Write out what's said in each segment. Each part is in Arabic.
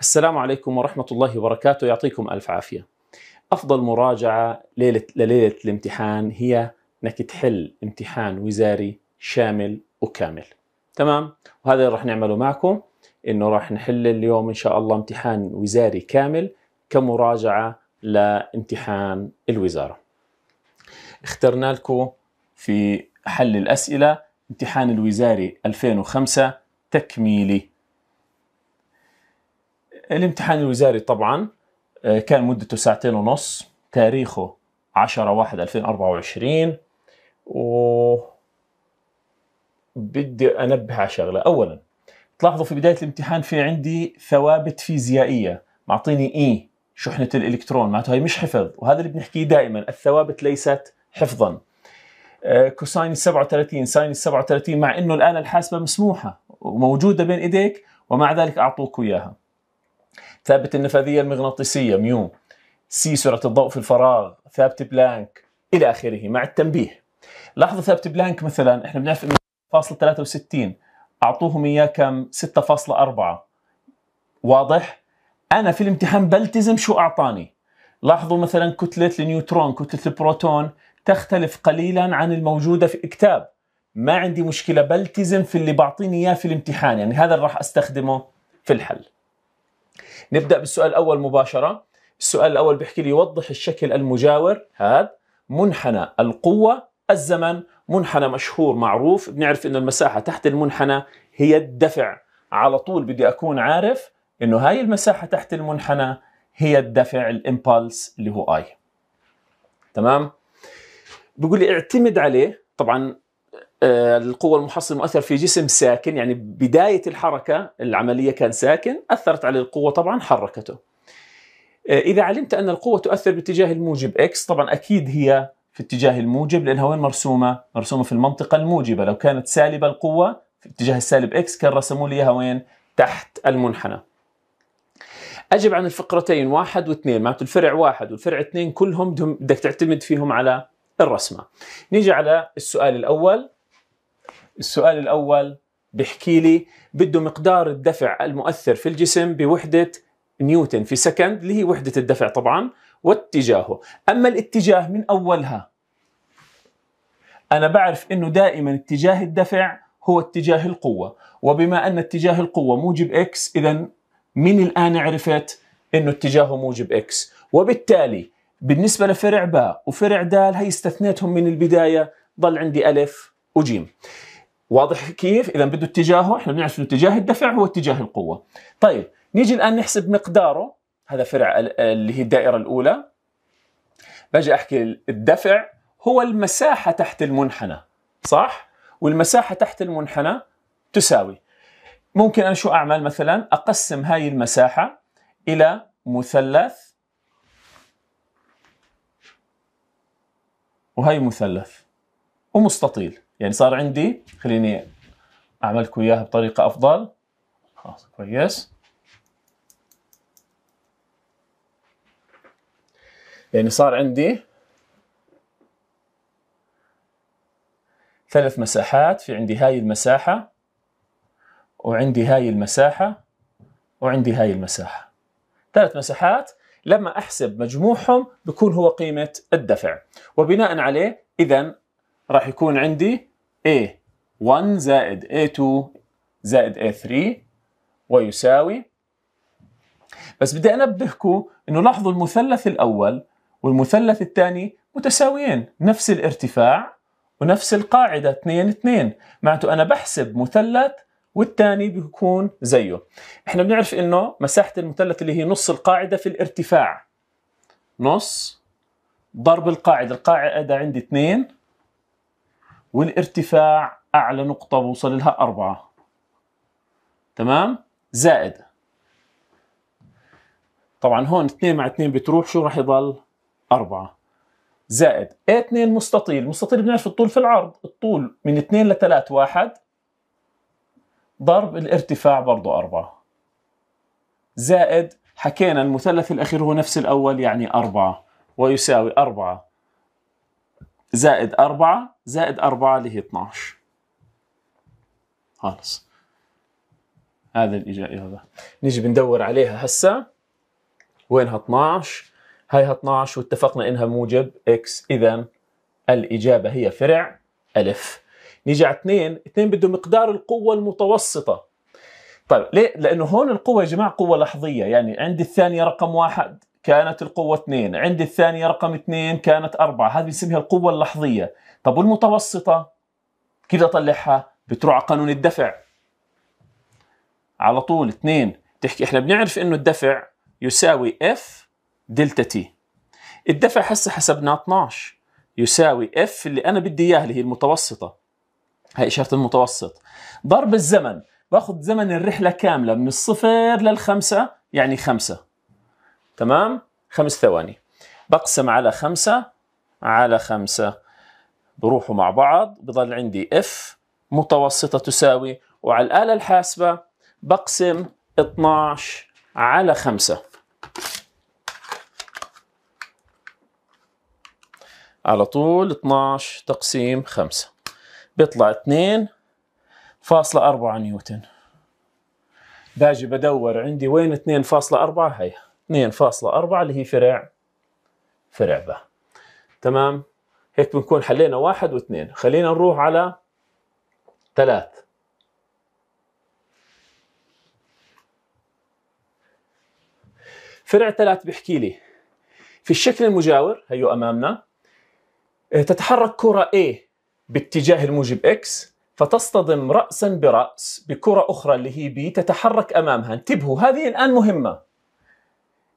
السلام عليكم ورحمة الله وبركاته يعطيكم ألف عافية أفضل مراجعة ليلة لليلة الامتحان هي أنك تحل امتحان وزاري شامل وكامل تمام وهذا اللي راح نعمله معكم انه راح نحل اليوم ان شاء الله امتحان وزاري كامل كمراجعه لامتحان الوزاره اخترنا لكم في حل الاسئله امتحان الوزاري 2005 تكميلي الامتحان الوزاري طبعا آه، كان مدته ساعتين ونص تاريخه 10 1 2024 و بدي انبه على شغله اولا تلاحظوا في بدايه الامتحان في عندي ثوابت فيزيائيه معطيني اي e، شحنه الالكترون معناته هي مش حفظ وهذا اللي بنحكيه دائما الثوابت ليست حفظا آه، كوساين 37 ساين 37 مع انه الآلة الحاسبة مسموحة وموجودة بين ايديك ومع ذلك اعطوك اياها ثابت النفاذية المغناطيسية ميو سي سرعة الضوء في الفراغ ثابت بلانك إلى آخره مع التنبيه لاحظوا ثابت بلانك مثلا احنا بنعرف انه فاصل 63 اعطوهم اياه كم 6.4 واضح انا في الامتحان بلتزم شو اعطاني لاحظوا مثلا كتلة النيوترون كتلة البروتون تختلف قليلا عن الموجودة في الكتاب ما عندي مشكلة بلتزم في اللي بعطيني اياه في الامتحان يعني هذا اللي راح استخدمه في الحل نبدا بالسؤال الاول مباشره السؤال الاول بيحكي لي وضح الشكل المجاور هذا منحنى القوه الزمن منحنى مشهور معروف بنعرف انه المساحه تحت المنحنى هي الدفع على طول بدي اكون عارف انه هاي المساحه تحت المنحنى هي الدفع الامبالس اللي هو اي تمام بقول لي اعتمد عليه طبعا آه، القوة المحصلة المؤثرة في جسم ساكن يعني بداية الحركة العملية كان ساكن أثرت عليه القوة طبعا حركته آه، إذا علمت أن القوة تؤثر باتجاه الموجب X طبعا أكيد هي في اتجاه الموجب لأنها وين مرسومة؟ مرسومة في المنطقة الموجبة لو كانت سالبة القوة في اتجاه السالب X كان رسموا لي إياها وين؟ تحت المنحنى أجب عن الفقرتين واحد واثنين معناته الفرع واحد والفرع اثنين كلهم بدك تعتمد فيهم على الرسمة نيجي على السؤال الأول السؤال الأول بيحكي لي بده مقدار الدفع المؤثر في الجسم بوحدة نيوتن في سكند اللي هي وحدة الدفع طبعا واتجاهه أما الاتجاه من أولها أنا بعرف أنه دائما اتجاه الدفع هو اتجاه القوة وبما أن اتجاه القوة موجب إكس إذا من الآن عرفت أنه اتجاهه موجب إكس وبالتالي بالنسبة لفرع باء وفرع دال هي استثنيتهم من البداية ضل عندي ألف وجيم واضح كيف؟ إذا بده اتجاهه احنا بنعرف انه اتجاه الدفع هو اتجاه القوة. طيب نيجي الآن نحسب مقداره هذا فرع اللي هي الدائرة الأولى باجي أحكي الدفع هو المساحة تحت المنحنى صح؟ والمساحة تحت المنحنى تساوي ممكن أنا شو أعمل مثلا أقسم هاي المساحة إلى مثلث وهي مثلث ومستطيل يعني صار عندي خليني اعمل لكم اياها بطريقه افضل خلاص كويس يعني صار عندي ثلاث مساحات في عندي هاي المساحة وعندي هاي المساحة وعندي هاي المساحة ثلاث مساحات لما احسب مجموعهم بكون هو قيمه الدفع وبناء عليه اذا راح يكون عندي A1 زائد A2 زائد A3 ويساوي بس بدي انبهكم انه لاحظوا المثلث الاول والمثلث الثاني متساويين نفس الارتفاع ونفس القاعدة 2 2 معناته أنا بحسب مثلث والثاني بيكون زيه احنا بنعرف انه مساحة المثلث اللي هي نص القاعدة في الارتفاع نص ضرب القاعدة القاعدة عندي اثنين والارتفاع أعلى نقطة بوصل لها اربعة تمام زائد طبعا هون اثنين مع اثنين بتروح شو راح يضل اربعه زائد A2 إيه مستطيل مستطيل بنعرف الطول في العرض الطول من 2 ل 3 واحد ضرب الارتفاع برضه أربعة زائد حكينا المثلث الأخير هو نفس الأول يعني أربعة ويساوي أربعة زائد أربعة زائد أربعة اللي هي 12 خلص هذا الإجابة نيجي بندور عليها هسا وينها 12 هاي 12 واتفقنا إنها موجب إكس إذا الإجابة هي فرع ألف نيجي على اثنين اثنين بده مقدار القوة المتوسطة طيب ليه؟ لأنه هون القوة يا جماعة قوة لحظية يعني عندي الثانية رقم واحد كانت القوة اثنين عندي الثانية رقم اثنين كانت أربعة هذه بنسميها القوة اللحظية طب والمتوسطة كيف أطلعها بتروح على قانون الدفع على طول اثنين تحكي احنا بنعرف انه الدفع يساوي اف دلتا تي الدفع هسه حسبناه 12 يساوي اف اللي انا بدي اياها اللي هي المتوسطه هي إشارة المتوسط ضرب الزمن باخذ زمن الرحلة كاملة من الصفر للخمسة يعني خمسة تمام خمس ثواني بقسم على خمسة على خمسة بروحوا مع بعض بضل عندي اف متوسطة تساوي وعلى الآلة الحاسبة بقسم 12 على خمسه على طول 12 تقسيم 5 بيطلع 2.4 نيوتن باجي بدور عندي وين 2.4 هي 2.4 اللي هي فرع فرع ب تمام هيك بنكون حلينا واحد واثنين خلينا نروح على ثلاث فرع ثلاث بيحكي لي في الشكل المجاور هيو أمامنا تتحرك كرة A باتجاه الموجب X فتصطدم رأسا برأس بكرة أخرى اللي هي B تتحرك أمامها انتبهوا هذه الآن مهمة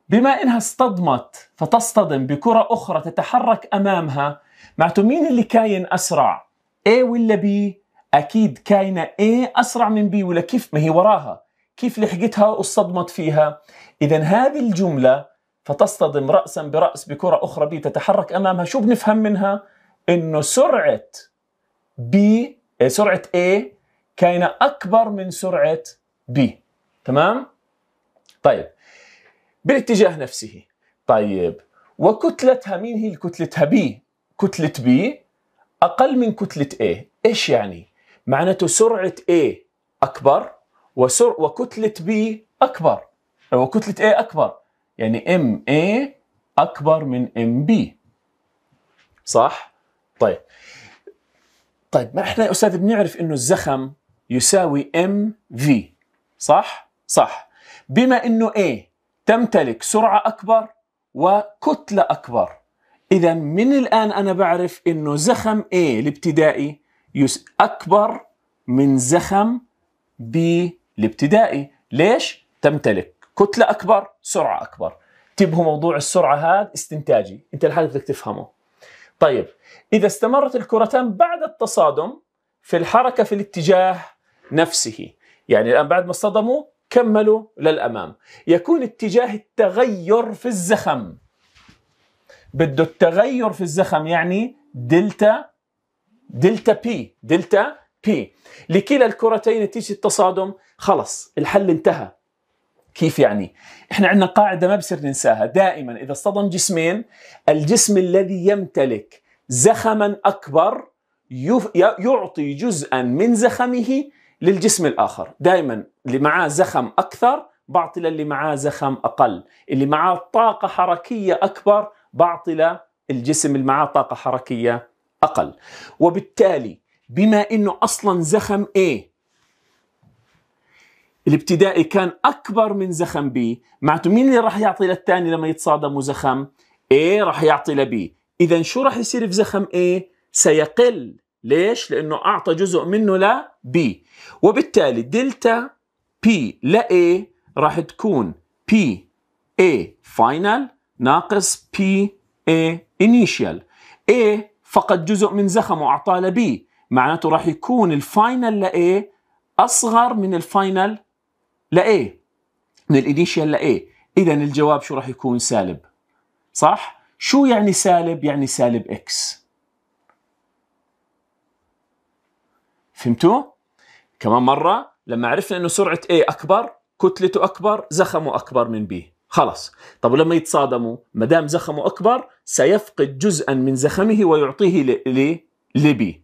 بما انها اصطدمت فتصطدم بكرة أخرى تتحرك أمامها معناته مين اللي كاين أسرع؟ A ولا B؟ أكيد كاينة A أسرع من B ولا كيف ما هي وراها؟ كيف لحقتها واصطدمت فيها؟ إذا هذه الجملة فتصطدم رأسا برأس بكرة أخرى بي تتحرك أمامها شو بنفهم منها؟ إنه سرعة B إيه، سرعة A كاينة أكبر من سرعة B تمام؟ طيب بالاتجاه نفسه طيب وكتلتها مين هي كتلتها B؟ كتلة B أقل من كتلة A إيش يعني؟ معناته سرعة A أكبر وسر وكتلة B أكبر وكتلة A أكبر يعني MA أكبر من MB صح؟ طيب طيب ما احنا يا استاذ بنعرف انه الزخم يساوي ام في صح؟ صح بما انه A تمتلك سرعة أكبر وكتلة أكبر إذا من الآن أنا بعرف انه زخم A الابتدائي يس أكبر من زخم B الابتدائي ليش؟ تمتلك كتلة أكبر سرعة أكبر انتبهوا موضوع السرعة هذا استنتاجي انت لحالك بدك تفهمه طيب إذا استمرت الكرتان بعد التصادم في الحركة في الاتجاه نفسه يعني الآن بعد ما اصطدموا كملوا للأمام يكون اتجاه التغير في الزخم بده التغير في الزخم يعني دلتا دلتا بي دلتا بي لكلا الكرتين نتيجة التصادم خلص الحل انتهى كيف يعني؟ احنا عندنا قاعدة ما بصير ننساها دائما إذا اصطدم جسمين الجسم الذي يمتلك زخما أكبر يعطي جزءا من زخمه للجسم الآخر دائما اللي معاه زخم أكثر بعطي للي معاه زخم أقل اللي معاه طاقة حركية أكبر بعطي الجسم اللي معاه طاقة حركية أقل وبالتالي بما أنه أصلا زخم A الابتدائي كان أكبر من زخم B معناته مين اللي راح يعطي للثاني لما يتصادموا زخم A راح يعطي لبي اذا شو راح يصير في زخم A سيقل ليش لانه اعطى جزء منه ل B وبالتالي دلتا P ل A راح تكون P A final ناقص P A initial A فقد جزء من زخمه اعطاه ل B معناته راح يكون الفاينل ل A اصغر من الفاينل ل A من الانيشال ل A اذا الجواب شو راح يكون سالب صح شو يعني سالب؟ يعني سالب اكس فهمتوا؟ كمان مرة لما عرفنا انه سرعة A اكبر كتلته اكبر زخمه اكبر من B خلص طب ولما يتصادموا ما دام زخمه اكبر سيفقد جزءا من زخمه ويعطيه ل ل لبي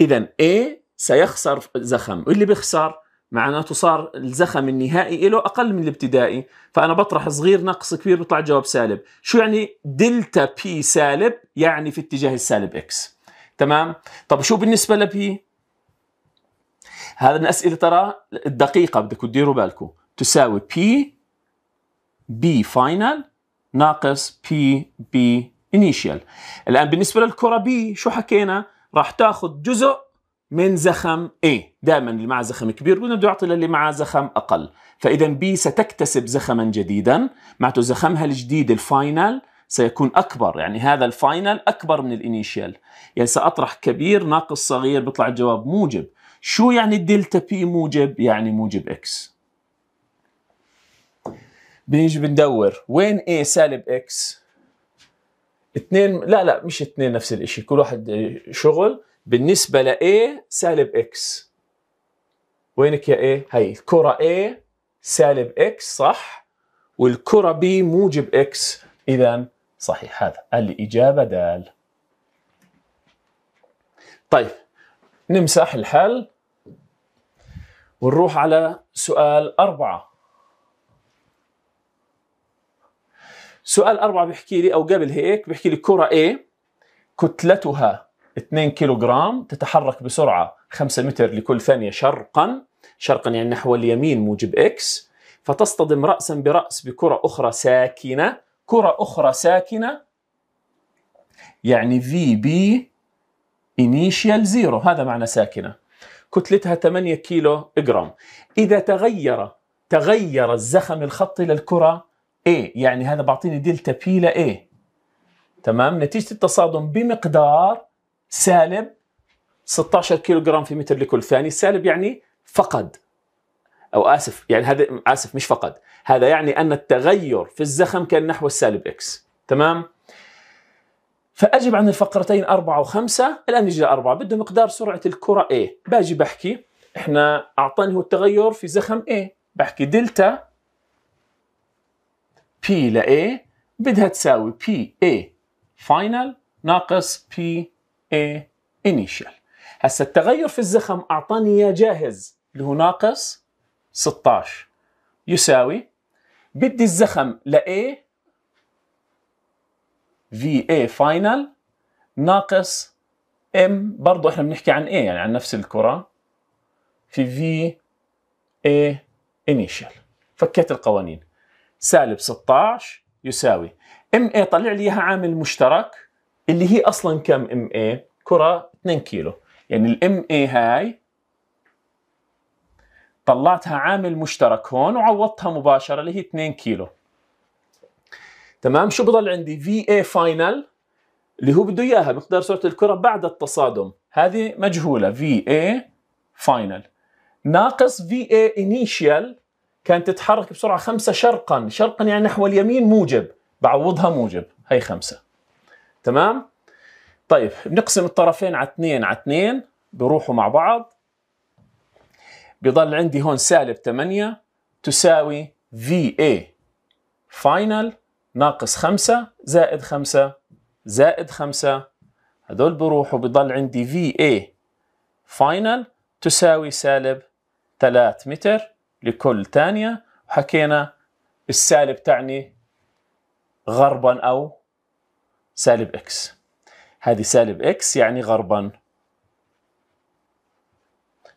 اذا A سيخسر زخم واللي بيخسر معناته صار الزخم النهائي له أقل من الابتدائي فأنا بطرح صغير نقص كبير بيطلع الجواب سالب شو يعني دلتا بي سالب يعني في اتجاه السالب إكس تمام طب شو بالنسبة لبي هذا من الأسئلة ترى الدقيقة بدكم تديروا بالكم تساوي بي بي فاينل ناقص بي بي انيشيال الآن بالنسبة للكرة بي شو حكينا راح تاخذ جزء من زخم A دائما اللي معه زخم كبير بدنا بده يعطي للي معه زخم أقل فإذا B ستكتسب زخما جديدا معناته زخمها الجديد الفاينل سيكون أكبر يعني هذا الفاينل أكبر من الإنيشيال يعني سأطرح كبير ناقص صغير بيطلع الجواب موجب شو يعني الدلتا بي موجب؟ يعني موجب إكس بنيجي بندور وين A سالب إكس اثنين لا لا مش اثنين نفس الاشي كل واحد شغل بالنسبة ل A سالب X وينك يا A؟ هي الكرة A سالب X صح والكرة B موجب X إذا صحيح هذا الإجابة دال طيب نمسح الحل ونروح على سؤال أربعة سؤال أربعة بيحكي لي أو قبل هيك بيحكي لي كرة A إيه؟ كتلتها 2 كيلوغرام تتحرك بسرعة 5 متر لكل ثانية شرقا شرقا يعني نحو اليمين موجب X فتصطدم رأسا برأس بكرة أخرى ساكنة كرة أخرى ساكنة يعني في بي initial زيرو هذا معنى ساكنة كتلتها 8 كيلو جرام إذا تغير تغير الزخم الخطي للكرة ايه يعني هذا بعطيني دلتا بي لايه تمام نتيجه التصادم بمقدار سالب 16 كيلو جرام في متر لكل ثاني سالب يعني فقد او اسف يعني هذا اسف مش فقد هذا يعني ان التغير في الزخم كان نحو السالب اكس تمام فاجب عن الفقرتين أربعة وخمسة الان نجي لأربعة بده مقدار سرعه الكره A باجي بحكي احنا اعطاني هو التغير في زخم A بحكي دلتا بي ل A بدها تساوي بي A final ناقص بي A initial هسا التغير في الزخم أعطاني إياه جاهز اللي هو ناقص 16 يساوي بدي الزخم ل A A final ناقص M برضه احنا بنحكي عن A يعني عن نفس الكرة في V A initial فكيت القوانين سالب 16 يساوي ام اي طلع لي اياها عامل مشترك اللي هي اصلا كم ام اي كره 2 كيلو يعني الام اي هاي طلعتها عامل مشترك هون وعوضتها مباشره اللي هي 2 كيلو تمام شو بضل عندي في اي فاينل اللي هو بده اياها مقدار سرعه الكره بعد التصادم هذه مجهوله في اي فاينل ناقص في اي انيشال كانت تتحرك بسرعة خمسة شرقا شرقا يعني نحو اليمين موجب بعوضها موجب هي خمسة تمام طيب بنقسم الطرفين على اثنين على اثنين بروحوا مع بعض بضل عندي هون سالب 8 تساوي في اي فاينل ناقص 5 زائد 5 زائد 5 هدول بروحوا بضل عندي في اي فاينل تساوي سالب 3 متر لكل ثانية وحكينا السالب تعني غربا أو سالب إكس هذه سالب إكس يعني غربا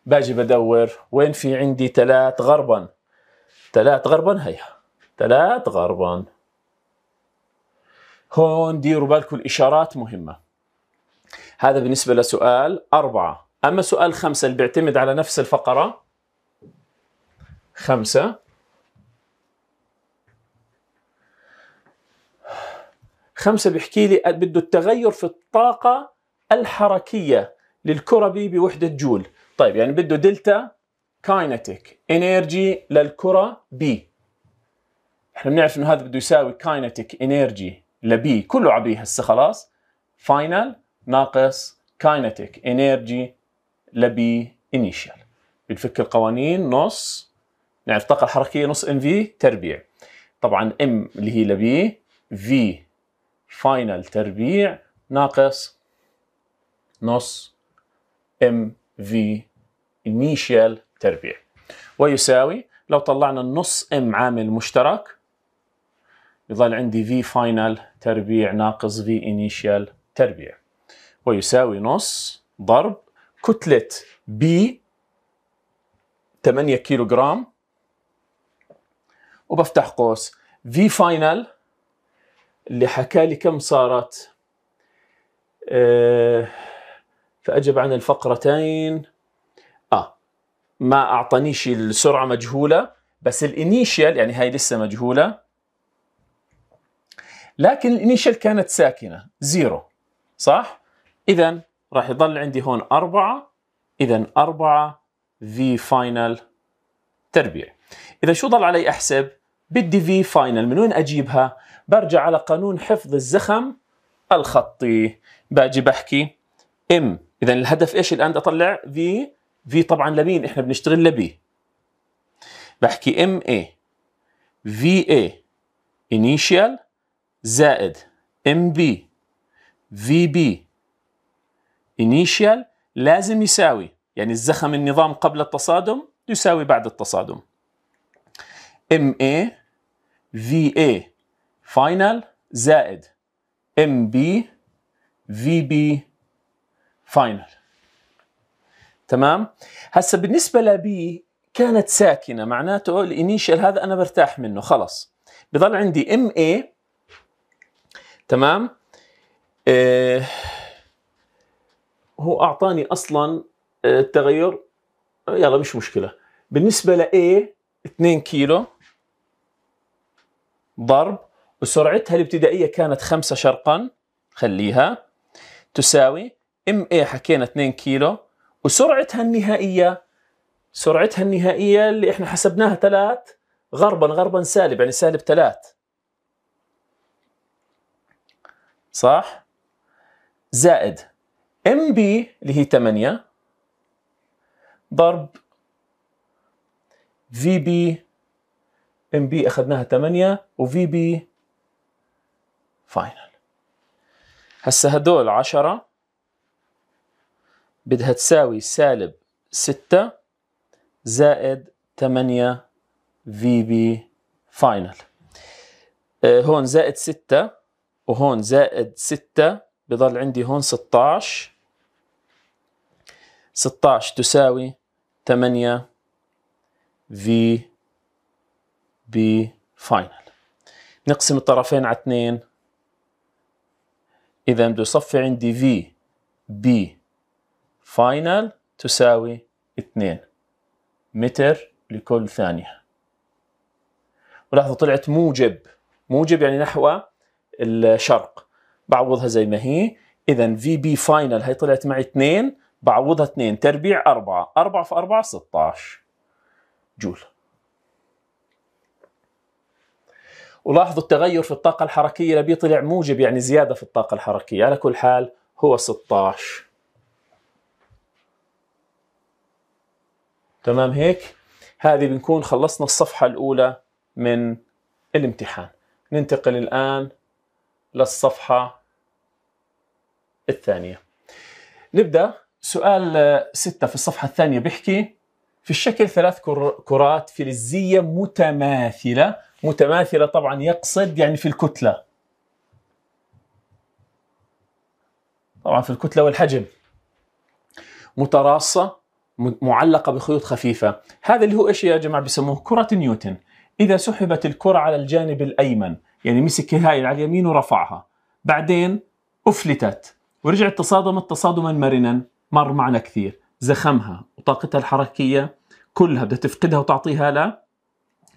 باجي بدور وين في عندي ثلاث غربا ثلاث غربا هيها ثلاث غربا هون ديروا بالكم الإشارات مهمة هذا بالنسبة لسؤال أربعة أما سؤال خمسة اللي بيعتمد على نفس الفقرة خمسة خمسة بيحكي لي بده التغير في الطاقة الحركية للكرة بي بوحدة جول طيب يعني بده دلتا كاينتيك انرجي للكرة بي احنا بنعرف انه هذا بده يساوي كاينتيك انرجي لبي كله عبي هسه خلاص فاينل ناقص كاينتيك انرجي لبي انيشال بنفك القوانين نص نعرف يعني الطاقة الحركية نص ام في تربيع طبعا ام اللي هي لبي في فاينل تربيع ناقص نص ام في انيشال تربيع ويساوي لو طلعنا النص ام عامل مشترك يظل عندي في فاينل تربيع ناقص في انيشال تربيع ويساوي نص ضرب كتلة بي 8 كيلو جرام وبفتح قوس في فاينل اللي حكى لي كم صارت آه، فأجب عن الفقرتين آه ما أعطانيش السرعة مجهولة بس الانيشال يعني هاي لسه مجهولة لكن الانيشال كانت ساكنة زيرو صح؟ إذا راح يضل عندي هون أربعة إذا أربعة في فاينل تربيع إذا شو ضل علي أحسب؟ بدي في فاينل من وين اجيبها برجع على قانون حفظ الزخم الخطي باجي بحكي ام اذا الهدف ايش الان بدي اطلع في في طبعا لمين احنا بنشتغل لبي بحكي ام اي في اي انيشال زائد ام بي في بي انيشال لازم يساوي يعني الزخم النظام قبل التصادم يساوي بعد التصادم ام اي VA final زائد MB VB final تمام هسا بالنسبة لبي كانت ساكنة معناته الانيشال هذا أنا برتاح منه خلص بضل عندي MA تمام آه هو أعطاني أصلا آه، التغير يلا مش مشكلة بالنسبة ل A 2 كيلو ضرب وسرعتها الابتدائية كانت 5 شرقا خليها تساوي ام اي حكينا 2 كيلو وسرعتها النهائية سرعتها النهائية اللي احنا حسبناها 3 غربا غربا سالب يعني سالب 3 صح؟ زائد ام بي اللي هي 8 ضرب في بي ام بي اخذناها 8 وفي بي فاينل هسه هدول 10 بدها تساوي سالب 6 زائد 8 في بي فاينل آه، هون زائد 6 وهون زائد 6 بضل عندي هون 16 16 تساوي 8 في بفاينل نقسم الطرفين على اثنين إذا بده يصفي عندي في بي فاينل تساوي 2 متر لكل ثانية ولاحظوا طلعت موجب موجب يعني نحو الشرق بعوضها زي ما هي إذا في بي فاينل هي طلعت معي اثنين بعوضها اثنين تربيع اربعه اربعه في اربعه 16 جول ولاحظوا التغير في الطاقة الحركية اللي طلع موجب يعني زيادة في الطاقة الحركية على كل حال هو 16 تمام هيك هذه بنكون خلصنا الصفحة الأولى من الامتحان ننتقل الآن للصفحة الثانية نبدأ سؤال ستة في الصفحة الثانية بيحكي في الشكل ثلاث كرات فلزية متماثلة متماثله طبعا يقصد يعني في الكتله طبعا في الكتله والحجم متراصه معلقه بخيوط خفيفه هذا اللي هو ايش يا جماعه بيسموه كره نيوتن اذا سحبت الكره على الجانب الايمن يعني مسك هاي على اليمين ورفعها بعدين افلتت ورجعت تصادمت تصادما مرنا مر معنا كثير زخمها وطاقتها الحركيه كلها بدها تفقدها وتعطيها لا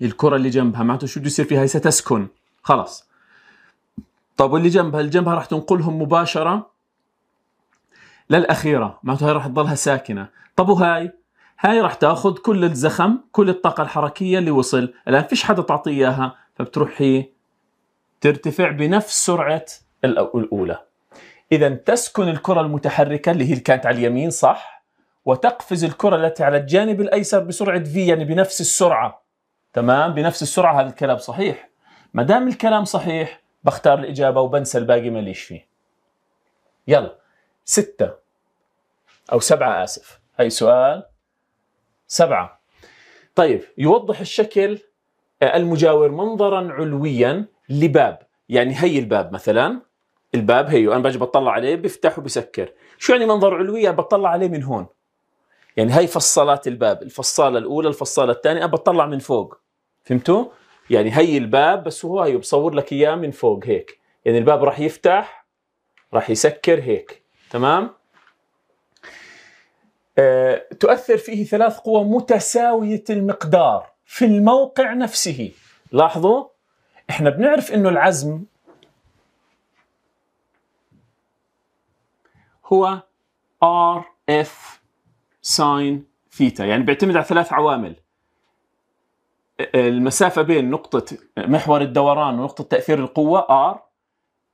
الكره اللي جنبها معناته شو بده يصير فيها هي ستسكن خلص طب واللي جنبها اللي جنبها راح تنقلهم مباشره للاخيره معناته هاي راح تضلها ساكنه طب وهاي هاي راح تاخذ كل الزخم كل الطاقه الحركيه اللي وصل الان فيش حدا تعطيه اياها فبتروح هي ترتفع بنفس سرعه الاولى اذا تسكن الكره المتحركه اللي هي اللي كانت على اليمين صح وتقفز الكره التي على الجانب الايسر بسرعه في يعني بنفس السرعه تمام بنفس السرعه هذا الكلام صحيح ما دام الكلام صحيح بختار الاجابه وبنسى الباقي ماليش فيه يلا ستة أو سبعة آسف هي سؤال سبعة طيب يوضح الشكل آه، المجاور منظرا علويا لباب يعني هي الباب مثلا الباب هي وانا باجي بطلع عليه بفتح وبسكر شو يعني منظر علوي أنا بطلع عليه من هون يعني هي فصالات الباب الفصاله الاولى الفصاله الثانيه انا بطلع من فوق فهمتوا؟ يعني هي الباب بس هو هي أيوة بصور لك اياه من فوق هيك يعني الباب راح يفتح راح يسكر هيك تمام؟ أه تؤثر فيه ثلاث قوى متساوية المقدار في الموقع نفسه لاحظوا احنا بنعرف انه العزم هو ار اف ساين ثيتا يعني بيعتمد على ثلاث عوامل المسافة بين نقطة محور الدوران ونقطة تأثير القوة R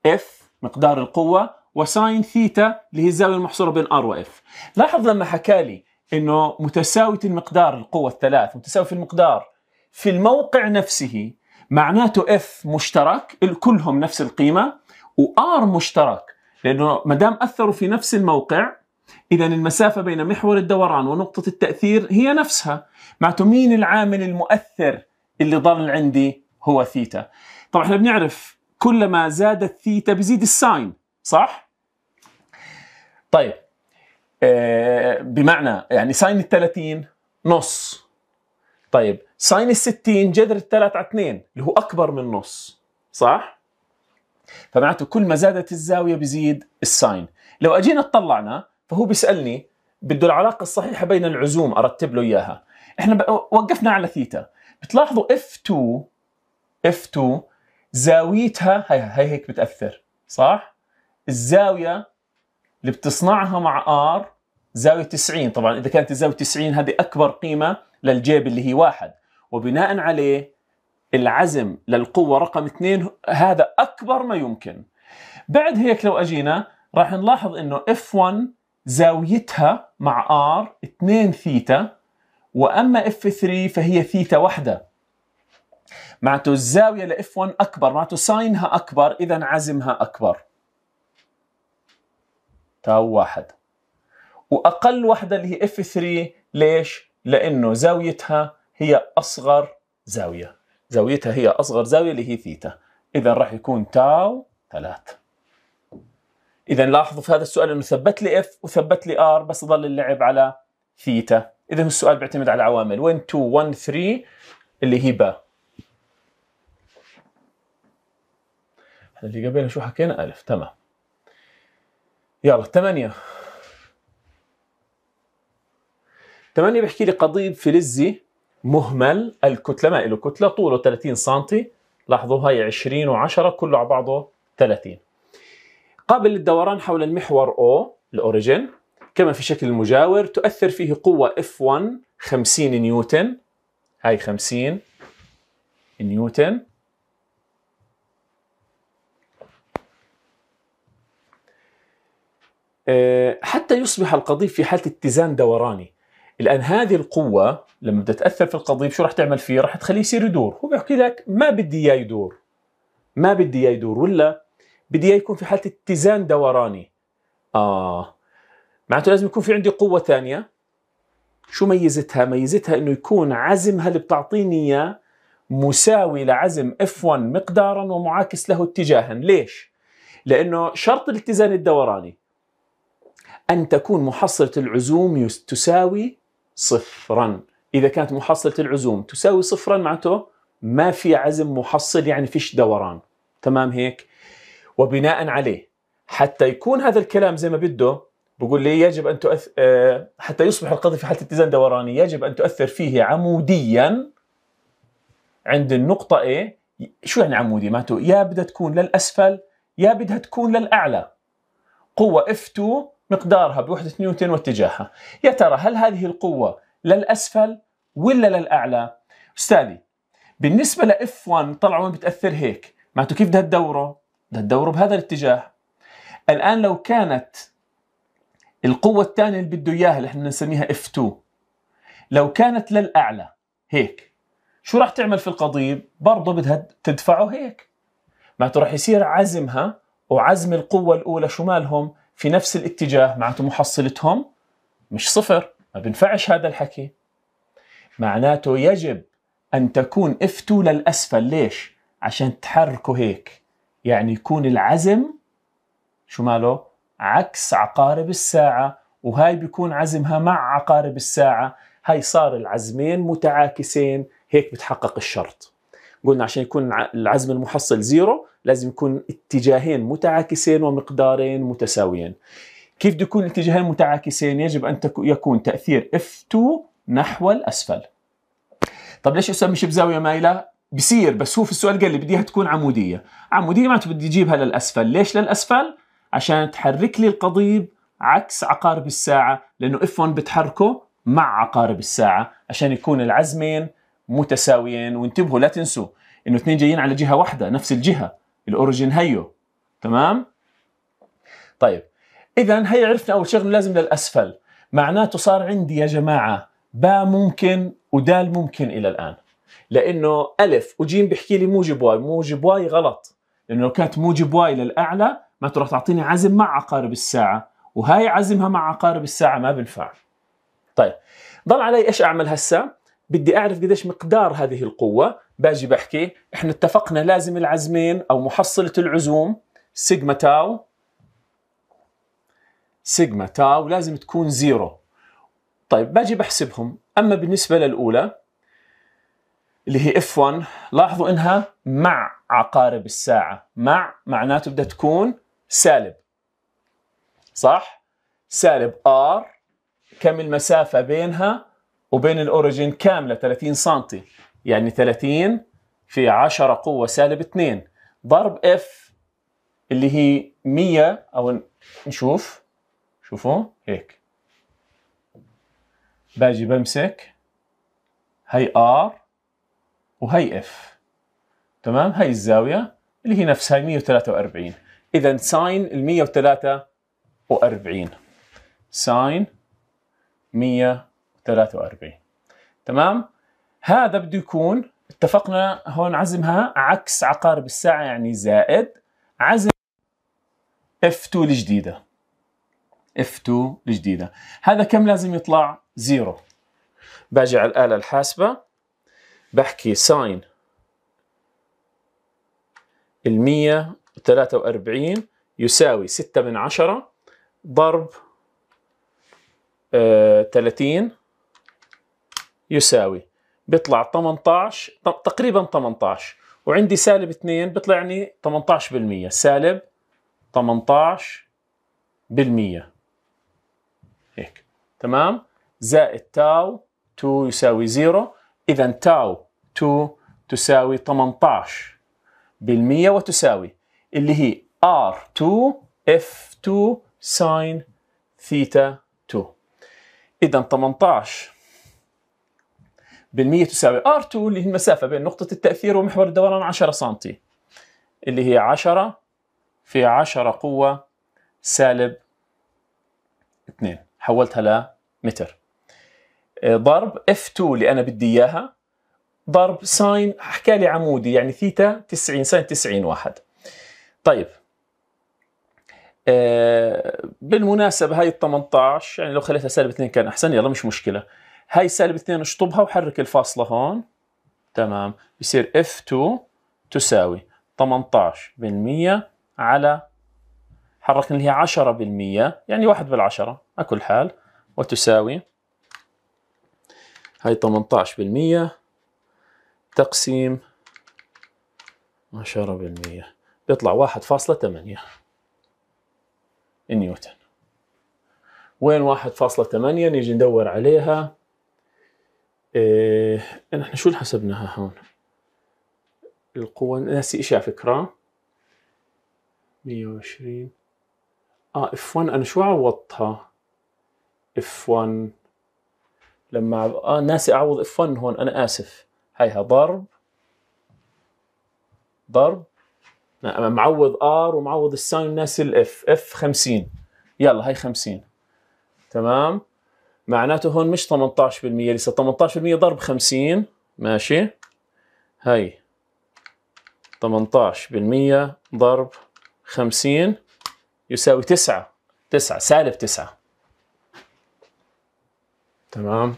F مقدار القوة وساين ثيتا اللي هي الزاوية المحصورة بين R و F لاحظ لما حكى لي انه متساوية المقدار القوة الثلاث متساوية المقدار في الموقع نفسه معناته F مشترك كلهم نفس القيمة و R مشترك لانه ما دام اثروا في نفس الموقع إذا المسافة بين محور الدوران ونقطة التأثير هي نفسها معناته مين العامل المؤثر اللي ضل عندي هو ثيتا طبعا احنا بنعرف كلما زادت ثيتا بزيد الساين صح؟ طيب آه، بمعنى يعني ساين ال 30 نص طيب ساين ال 60 جذر الثلاث على 2 اللي هو اكبر من نص صح؟ فمعناته كل ما زادت الزاويه بزيد الساين لو اجينا اطلعنا فهو بيسالني بده العلاقه الصحيحه بين العزوم ارتب له اياها احنا وقفنا على ثيتا بتلاحظوا اف 2 اف 2 زاويتها هي, هي هيك بتاثر صح الزاويه اللي بتصنعها مع ار زاوية 90 طبعا إذا كانت الزاوية 90 هذه أكبر قيمة للجيب اللي هي واحد وبناء عليه العزم للقوة رقم اثنين هذا أكبر ما يمكن بعد هيك لو أجينا راح نلاحظ أنه F1 زاويتها مع R 2 ثيتا وأما F3 فهي ثيتا واحدة معناته الزاوية ل F1 أكبر معناته ساينها أكبر إذا عزمها أكبر تاو واحد وأقل وحدة اللي هي F3 ليش؟ لأنه زاويتها هي أصغر زاوية زاويتها هي أصغر زاوية اللي هي ثيتا إذا راح يكون تاو ثلاث اذا لاحظوا في هذا السؤال انه ثبت لي اف وثبت لي ار بس ظل اللعب على ثيتا اذا السؤال بيعتمد على عوامل 1 2 1 3 اللي هي با احنا اللي قبلها شو حكينا الف تمام يلا ثمانية ثمانية بيحكي لي قضيب فلزي مهمل الكتلة ما له كتلة طوله 30 سم لاحظوا هاي 20 و10 كله على بعضه 30 قابل للدوران حول المحور O الأوريجين كما في شكل المجاور تؤثر فيه قوة F1 50 نيوتن هاي 50 نيوتن آه، حتى يصبح القضيب في حالة اتزان دوراني الآن هذه القوة لما بدها تأثر في القضيب شو راح تعمل فيه؟ راح تخليه يصير يدور هو بيحكي لك ما بدي إياه يدور ما بدي إياه يدور ولا بدي اياه يكون في حاله اتزان دوراني اه معناته لازم يكون في عندي قوه ثانيه شو ميزتها ميزتها انه يكون عزمها اللي بتعطيني اياه مساوي لعزم اف 1 مقدارا ومعاكس له اتجاها ليش؟ لأنه شرط الاتزان الدوراني أن تكون محصلة العزوم تساوي صفرا إذا كانت محصلة العزوم تساوي صفرا معناته ما في عزم محصل يعني فيش دوران تمام هيك؟ وبناء عليه حتى يكون هذا الكلام زي ما بده بقول لي يجب ان تؤثر آه، حتى يصبح القاضي في حاله اتزان دوراني يجب ان تؤثر فيه عموديا عند النقطه A شو يعني عمودي معناته يا بدها تكون للاسفل يا بدها تكون للاعلى قوه F2 مقدارها بوحده نيوتن واتجاهها يا ترى هل هذه القوه للاسفل ولا للاعلى استاذي بالنسبه ل F1 طلعوا وين بتاثر هيك معناته كيف بدها تدوره بدها تدوروا بهذا الاتجاه الآن لو كانت القوة الثانية اللي بده إياها اللي احنا نسميها F2 لو كانت للأعلى هيك شو راح تعمل في القضيب؟ برضه بدها تدفعه هيك معناته راح يصير عزمها وعزم القوة الأولى شو مالهم؟ في نفس الاتجاه معناته محصلتهم مش صفر ما بينفعش هذا الحكي معناته يجب أن تكون F2 للأسفل ليش؟ عشان تحركه هيك يعني يكون العزم شو ماله عكس عقارب الساعة وهاي بيكون عزمها مع عقارب الساعة هاي صار العزمين متعاكسين هيك بتحقق الشرط قلنا عشان يكون العزم المحصل زيرو لازم يكون اتجاهين متعاكسين ومقدارين متساويين كيف بده يكون الاتجاهين متعاكسين يجب ان يكون تاثير F2 نحو الاسفل طب ليش اسمي بزاويه مايله بصير بس هو في السؤال قال لي بديها تكون عموديه عموديه معناته بدي اجيبها للاسفل ليش للاسفل عشان تحرك لي القضيب عكس عقارب الساعه لانه اف 1 بتحركه مع عقارب الساعه عشان يكون العزمين متساويين وانتبهوا لا تنسوا انه اثنين جايين على جهه واحده نفس الجهه الاوريجين هيو تمام طيب اذا هي عرفنا اول شغله لازم للاسفل معناته صار عندي يا جماعه باء ممكن ودال ممكن الى الان لانه الف وجيم بحكي لي موجب واي موجب واي غلط لانه لو كانت موجب واي للاعلى ما تروح تعطيني عزم مع عقارب الساعه وهاي عزمها مع عقارب الساعه ما بنفع طيب ضل علي ايش اعمل هسه بدي اعرف قديش مقدار هذه القوه باجي بحكي احنا اتفقنا لازم العزمين او محصله العزوم سيجما تاو سيجما تاو لازم تكون زيرو طيب باجي بحسبهم اما بالنسبه للاولى اللي هي اف 1 لاحظوا انها مع عقارب الساعه مع معناته بدها تكون سالب صح سالب ار كم المسافه بينها وبين الاوريجين كامله 30 سم يعني 30 في 10 قوه سالب 2 ضرب اف اللي هي 100 او نشوف شوفوا هيك باجي بمسك هي ار وهي اف تمام هي الزاويه اللي هي نفسها 143 اذا ساين ال 143 ساين 143 تمام هذا بده يكون اتفقنا هون عزمها عكس عقارب الساعه يعني زائد عزم اف 2 الجديده اف 2 الجديده هذا كم لازم يطلع زيرو باجي على الاله الحاسبه بحكي ساين ال 143 يساوي 6 من 10 ضرب 30 آه، يساوي بيطلع 18 تقريبا 18 وعندي سالب 2 بيطلعني 18% سالب 18% هيك تمام زائد تاو 2 يساوي 0 اذا تاو 2 تساوي 18% وتساوي اللي هي R2 F2 ساين ثيتا 2 إذا 18 بالمية تساوي R2 اللي هي المسافة بين نقطة التأثير ومحور الدوران 10 سنتي اللي هي 10 في 10 قوة سالب 2 حولتها لمتر آه، ضرب F2 اللي أنا بدي إياها ضرب ساين حكى لي عمودي يعني ثيتا 90 ساين 90 واحد طيب آه بالمناسبة هاي ال 18 يعني لو خليتها سالب 2 كان أحسن يلا مش مشكلة هاي سالب 2 اشطبها وحرك الفاصلة هون تمام بصير F2 تساوي 18% على حركنا اللي هي 10% يعني بال بالعشرة على كل حال وتساوي هاي 18% تقسيم 10% بيطلع 1.8 نيوتن وين 1.8 نيجي ندور عليها إيه احنا شو اللي حسبناها هون القوة ناسي اشي على فكرة 120 اه اف 1 انا شو عوضتها اف 1 لما اه ناسي اعوض اف 1 هون انا اسف هيها ضرب ضرب نعم، معوض ار ومعوض الساين ناس الاف اف 50 يلا هي 50 تمام معناته هون مش 18% لسه 18% ضرب 50 ماشي هي 18% ضرب 50 يساوي 9 9 سالب 9 تمام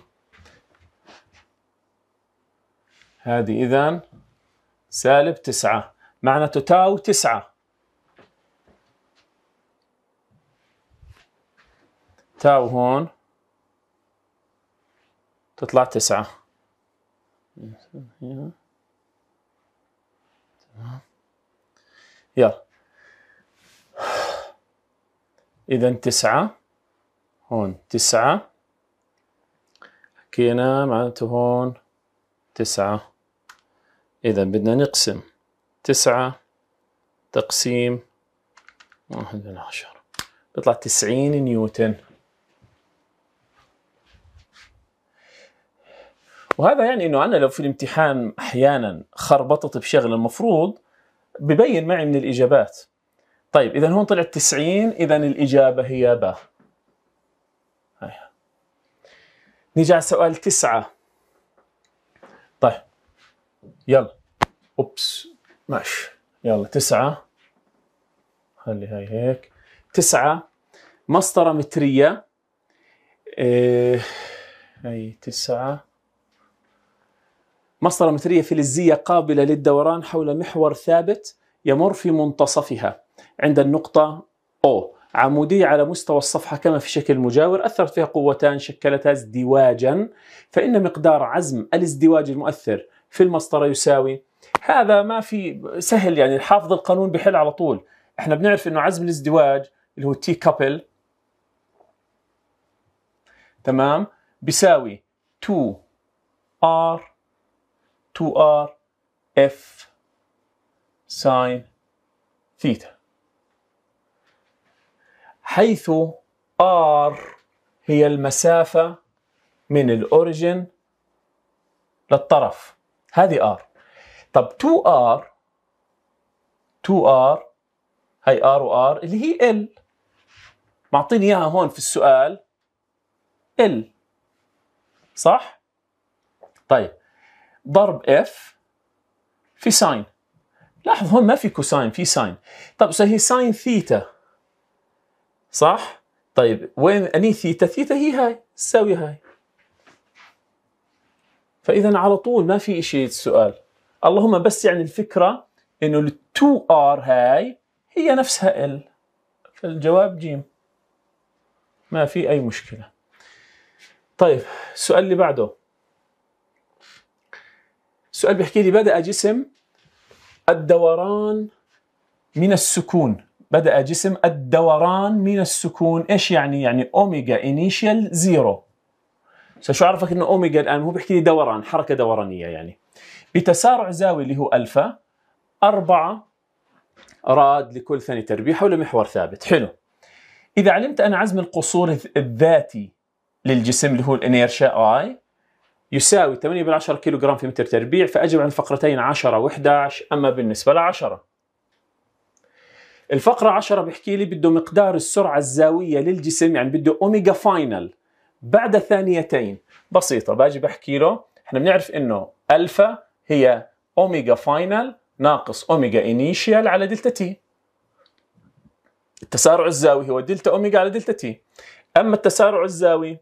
هذه إذا سالب تسعة معناته تاو تسعة تاو هون تطلع تسعة يلا إذا تسعة هون تسعة حكينا معناته هون تسعة إذا بدنا نقسم تسعة تقسيم واحد من عشرة بيطلع تسعين نيوتن وهذا يعني انه انا لو في الامتحان احيانا خربطت بشغله المفروض ببين معي من الاجابات طيب اذا هون طلعت 90 اذا الاجابه هي با نيجي على سؤال تسعة يلا اوبس ماشي يلا تسعة خلي هاي هيك تسعة مسطرة مترية إيه هاي تسعة مسطرة مترية فلزية قابلة للدوران حول محور ثابت يمر في منتصفها عند النقطة O عمودية على مستوى الصفحة كما في شكل مجاور أثرت فيها قوتان شكلتا ازدواجا فإن مقدار عزم الازدواج المؤثر في المسطره يساوي هذا ما في سهل يعني حافظ القانون بحل على طول احنا بنعرف انه عزم الازدواج اللي هو تي كابل تمام بيساوي 2 ار 2 ار اف ساين ثيتا حيث ار هي المسافه من الاوريجن للطرف هذه ار طب 2 r 2 r هي ار وار اللي هي ال معطيني اياها هون في السؤال ال صح طيب ضرب اف في ساين لاحظ هون ما في كوساين في ساين طب هي ساين ثيتا صح طيب وين اني ثيتا ثيتا هي هاي تساوي هاي فاذا على طول ما في شيء سؤال اللهم بس يعني الفكره انه التو ار هاي هي نفسها ال فالجواب جيم ما في اي مشكله طيب السؤال اللي بعده السؤال بيحكي لي بدأ جسم الدوران من السكون بدأ جسم الدوران من السكون ايش يعني يعني اوميجا انيشيال زيرو شو عرفك انه اوميجا الان هو بيحكي لي دوران حركه دورانيه يعني بتسارع زاوي اللي هو الفا أربعة راد لكل ثاني تربيع حول محور ثابت حلو إذا علمت أن عزم القصور الذاتي للجسم اللي هو الانيرشا اي يساوي 8 بالعشرة كيلو جرام في متر تربيع فأجب عن الفقرتين 10 و11 أما بالنسبة ل 10 الفقرة 10 بحكي لي بده مقدار السرعة الزاوية للجسم يعني بده أوميجا فاينل بعد ثانيتين بسيطة باجي بحكي له احنا بنعرف انه الفا هي اوميجا فاينل ناقص اوميجا انيشيال على دلتا تي التسارع الزاوي هو دلتا اوميجا على دلتا تي اما التسارع الزاوي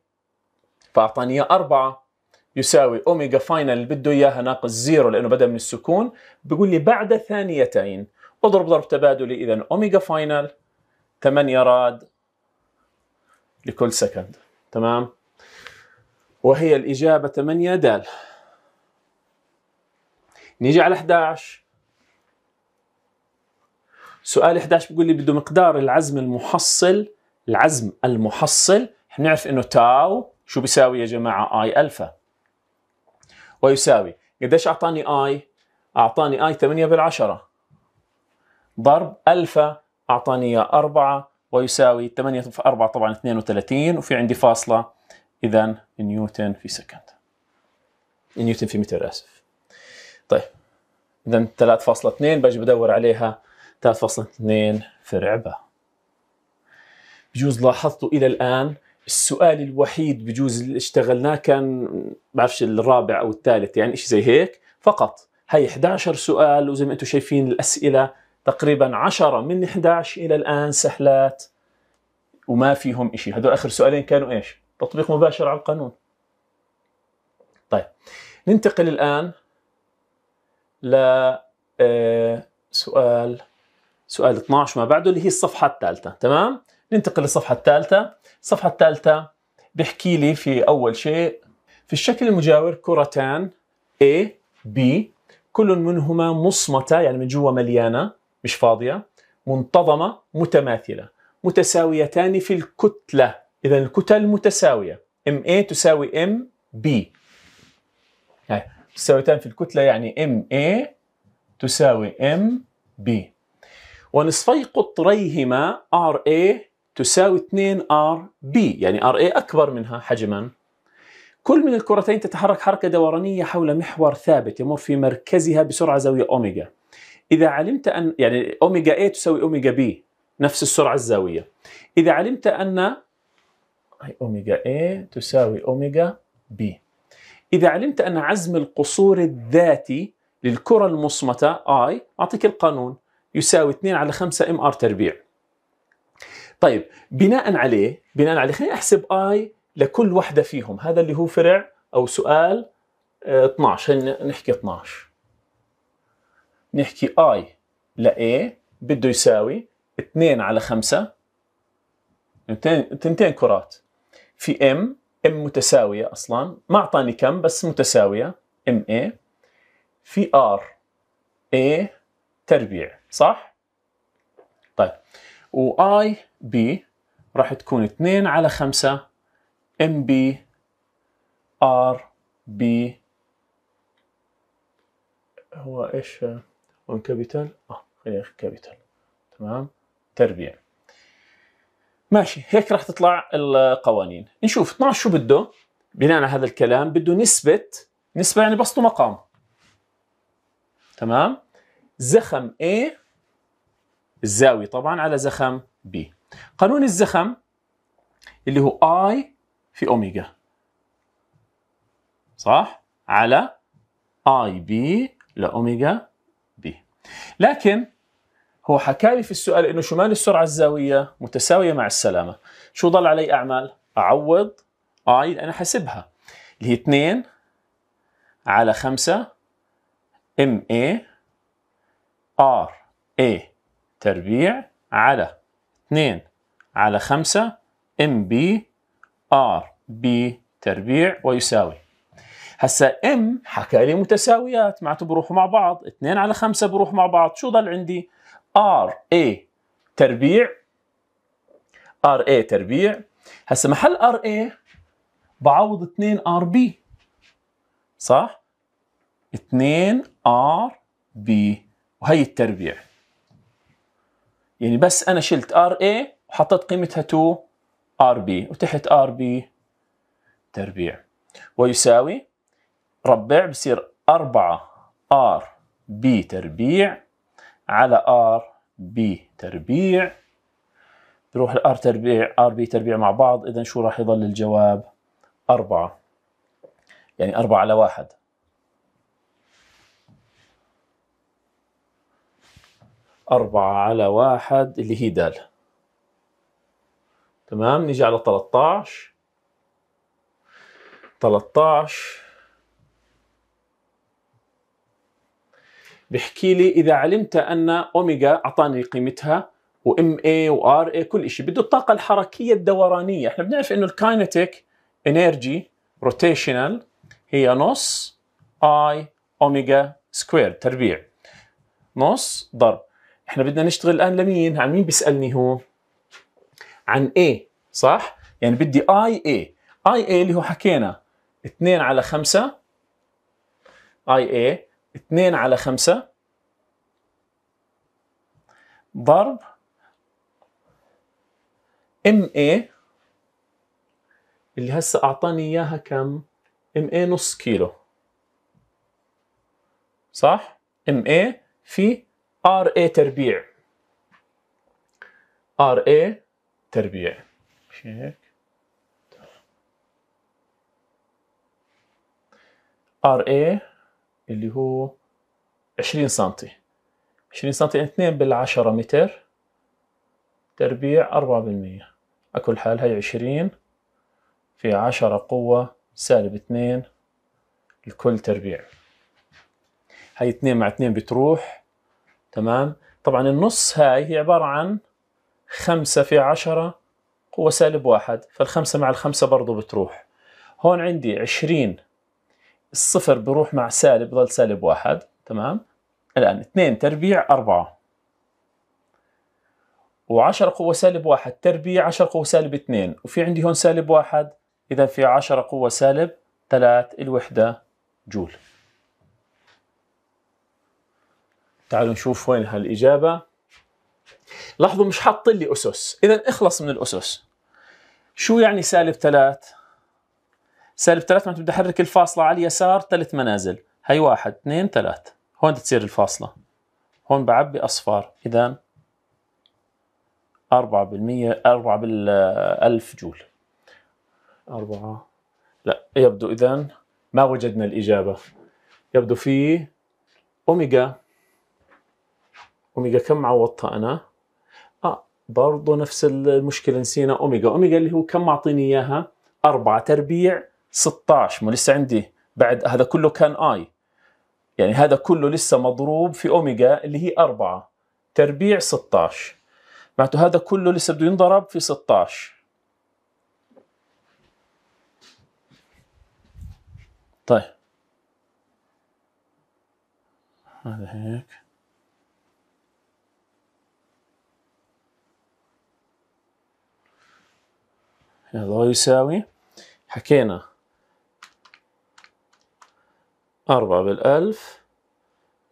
فاعطاني اياه 4 يساوي اوميجا فاينل اللي بده اياها ناقص زيرو لانه بدا من السكون بقول لي بعد ثانيتين اضرب ضرب تبادلي اذا اوميجا فاينل 8 راد لكل سكند تمام وهي الإجابة 8 د نيجي على 11 سؤال 11 بيقول لي بده مقدار العزم المحصل العزم المحصل بنعرف انه تاو شو بيساوي يا جماعه اي الفا ويساوي قديش اعطاني اي اعطاني اي 8 بالعشرة ضرب الفا اعطاني اياه 4 ويساوي 8 في 4 طبعا 32 وفي عندي فاصلة إذا نيوتن في سكند نيوتن في متر آسف طيب إذا 3.2 باجي بدور عليها 3.2 فرع ب بجوز لاحظتوا إلى الآن السؤال الوحيد بجوز اللي اشتغلناه كان بعرفش الرابع أو الثالث يعني شيء زي هيك فقط هي 11 سؤال وزي ما انتم شايفين الأسئلة تقريبا 10 من 11 الى الان سهلات وما فيهم شيء هذول اخر سؤالين كانوا ايش تطبيق مباشر على القانون طيب ننتقل الان ل آه، سؤال سؤال 12 ما بعده اللي هي الصفحه الثالثه تمام ننتقل للصفحه الثالثه الصفحه الثالثه بحكي لي في اول شيء في الشكل المجاور كرتان A B كل منهما مصمتة يعني من جوا مليانة مش فاضيه منتظمه متماثله متساويتان في الكتله اذا الكتل متساويه اي تساوي بي متساويتان في الكتله يعني اي تساوي بي ونصفي قطريهما اي تساوي 2 بي يعني اي أكبر منها حجما كل من الكرتين تتحرك حركة دورانية حول محور ثابت يمر في مركزها بسرعة زاوية أوميجا اذا علمت ان يعني اوميجا A تساوي اوميجا B نفس السرعه الزاويه اذا علمت ان اوميجا A تساوي اوميجا B اذا علمت ان عزم القصور الذاتي للكره المصمته I اعطيك القانون يساوي 2 على 5 ام ار تربيع طيب بناء عليه بناء عليه خليني احسب I لكل وحده فيهم هذا اللي هو فرع او سؤال 12 آه، نحكي 12 نحكي I ل A بده يساوي 2 على 5 تنتين كرات في M M متساوية أصلا ما أعطاني كم بس متساوية اي في R A تربيع صح؟ طيب و I B راح تكون 2 على 5 ام بي ار بي هو ايش اون كابيتال اه خلينا كابيتال تمام تربيع ماشي هيك راح تطلع القوانين نشوف 12 شو بده بناء على هذا الكلام بده نسبة نسبة يعني بسطوا مقام تمام زخم A الزاوية طبعا على زخم B قانون الزخم اللي هو I في أوميجا صح على I B لأوميجا لكن هو حكى لي في السؤال انه شمال السرعه الزاويه متساويه مع السلامه شو ضل علي اعمل اعوض اي انا حسبها اللي هي 2 على 5 ام اي ار اي تربيع على 2 على 5 ام بي ار بي تربيع ويساوي هسا ام حكى لي متساويات معناته بروحوا مع بعض 2 على 5 بروح مع بعض شو ضل عندي ار اي تربيع ار اي تربيع هسا محل ار اي بعوض 2 ار بي صح 2 ار بي وهي التربيع يعني بس انا شلت ار اي وحطيت قيمتها 2 ار بي وتحت ار بي تربيع ويساوي ربع بصير 4 ار بي تربيع على ار بي تربيع بروح الار تربيع ار بي تربيع مع بعض اذا شو راح يضل الجواب 4 يعني 4 على 1 4 على 1 اللي هي د تمام نيجي على 13 13 بحكي لي اذا علمت ان اوميجا اعطاني قيمتها وام اي وار اي كل شيء بده الطاقه الحركيه الدورانيه احنا بنعرف انه الكاينتيك انرجي روتيشنال هي نص اي اوميجا سكوير تربيع نص ضرب احنا بدنا نشتغل الان لمين عن مين بيسالني هو عن اي صح يعني بدي اي اي اي اي اللي هو حكينا 2 على 5 اي اي 2 على 5 ضرب ام اي اللي هسه اعطاني اياها كم ام اي نص كيلو صح ام اي في ار اي تربيع ار اي تربيع هيك ار اي اللي هو 20 سم 20 سم يعني 2 بالعشرة متر تربيع 4% أكل حال هي 20 في 10 قوة سالب 2 الكل تربيع هي 2 مع 2 بتروح تمام طبعا النص هاي هي عبارة عن 5 في 10 قوة سالب واحد فالخمسة مع الخمسة برضو بتروح هون عندي 20 الصفر بروح مع سالب بضل سالب واحد تمام الآن 2 تربيع 4 و10 قوة سالب واحد تربيع 10 قوة سالب 2 وفي عندي هون سالب واحد إذا في 10 قوة سالب 3 الوحدة جول تعالوا نشوف وين هالإجابة لاحظوا مش حاط لي أسس إذا اخلص من الأسس شو يعني سالب 3 سالب 3 ما بدي احرك الفاصله على اليسار ثلاث منازل هي واحد اثنين ثلاث هون تصير الفاصله هون بعبي اصفار اذا 4 بالمية 4 بالألف جول 4 لا يبدو إذا ما وجدنا الإجابة يبدو في أوميجا أوميجا كم عوضتها أنا؟ آه برضه نفس المشكلة نسينا أوميجا أوميجا اللي هو كم معطيني إياها؟ 4 تربيع 16 ما لسه عندي بعد هذا كله كان اي يعني هذا كله لسه مضروب في اوميجا اللي هي 4 تربيع 16 معناته هذا كله لسه بده ينضرب في 16 طيب هذا هيك هذا يساوي حكينا أربعة بالألف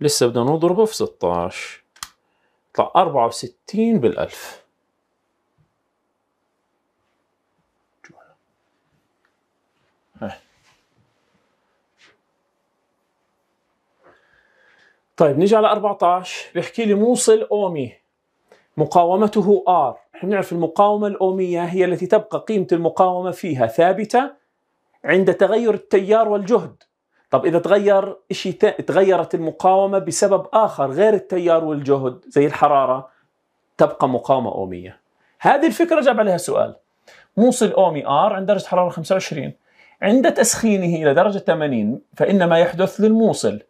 لسه بدنا نضربه في ستاش يطلع أربعة وستين بالألف طيب نيجي على 14 بيحكي لي موصل اومي مقاومته ار احنا بنعرف المقاومه الاوميه هي التي تبقى قيمه المقاومه فيها ثابته عند تغير التيار والجهد طب إذا تغير شيء تغيرت المقاومة بسبب آخر غير التيار والجهد زي الحرارة تبقى مقاومة أومية هذه الفكرة جاب عليها سؤال موصل أومي آر عند درجة حرارة 25 عند تسخينه إلى درجة 80 فإن ما يحدث للموصل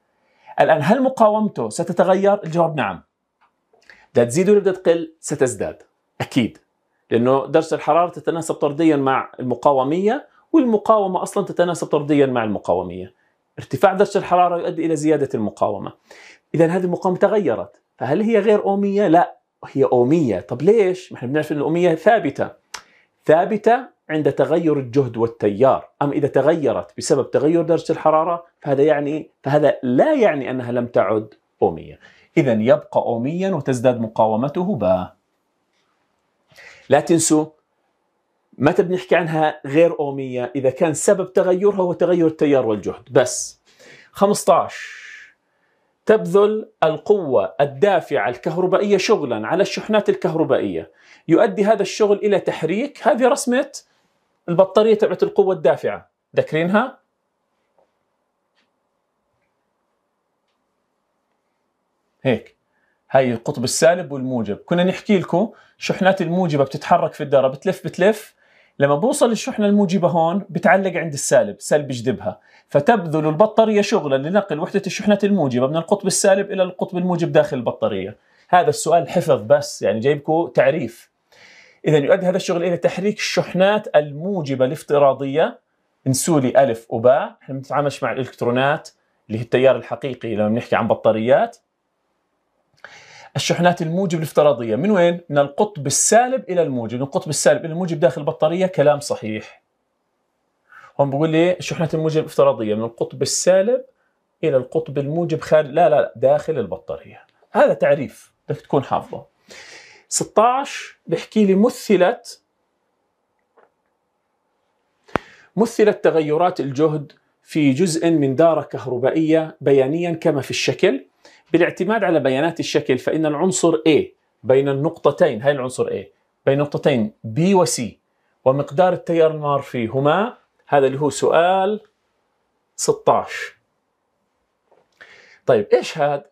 الآن هل مقاومته ستتغير؟ الجواب نعم بدها تزيد ولا بدها تقل؟ ستزداد أكيد لأنه درجة الحرارة تتناسب طرديا مع المقاومية والمقاومة أصلا تتناسب طرديا مع المقاومية ارتفاع درجة الحرارة يؤدي إلى زيادة المقاومة إذا هذه المقاومة تغيرت فهل هي غير أومية؟ لا هي أومية طب ليش؟ نحن بنعرف أن الأومية ثابتة ثابتة عند تغير الجهد والتيار أم إذا تغيرت بسبب تغير درجة الحرارة فهذا يعني إيه؟ فهذا لا يعني أنها لم تعد أومية إذا يبقى أوميا وتزداد مقاومته باء لا تنسوا متى بنحكي عنها غير أومية إذا كان سبب تغيرها هو تغير التيار والجهد بس 15 تبذل القوة الدافعة الكهربائية شغلا على الشحنات الكهربائية يؤدي هذا الشغل إلى تحريك هذه رسمة البطارية تبعت القوة الدافعة ذاكرينها؟ هيك هاي القطب السالب والموجب كنا نحكي لكم شحنات الموجبة بتتحرك في الدارة بتلف بتلف لما بوصل الشحنة الموجبة هون بتعلق عند السالب سلب يجذبها فتبذل البطارية شغلا لنقل وحدة الشحنة الموجبة من القطب السالب إلى القطب الموجب داخل البطارية هذا السؤال حفظ بس يعني جايبكو تعريف إذا يؤدي هذا الشغل إلى تحريك الشحنات الموجبة الافتراضية نسولي ألف وباء احنا بنتعاملش مع الإلكترونات اللي هي التيار الحقيقي لما بنحكي عن بطاريات الشحنات الموجب الافتراضية من وين؟ من القطب السالب إلى الموجب من القطب السالب إلى الموجب داخل البطارية كلام صحيح هون بقول لي الشحنات الموجب الافتراضية من القطب السالب إلى القطب الموجب خارج لا لا, لا داخل البطارية هذا تعريف بدك تكون حافظه 16 بحكي لي مثلت مثلت تغيرات الجهد في جزء من دارة كهربائية بيانيا كما في الشكل بالاعتماد على بيانات الشكل فإن العنصر A بين النقطتين هاي العنصر A بين نقطتين B و C ومقدار التيار النار فيهما هذا اللي هو سؤال 16 طيب ايش هذا؟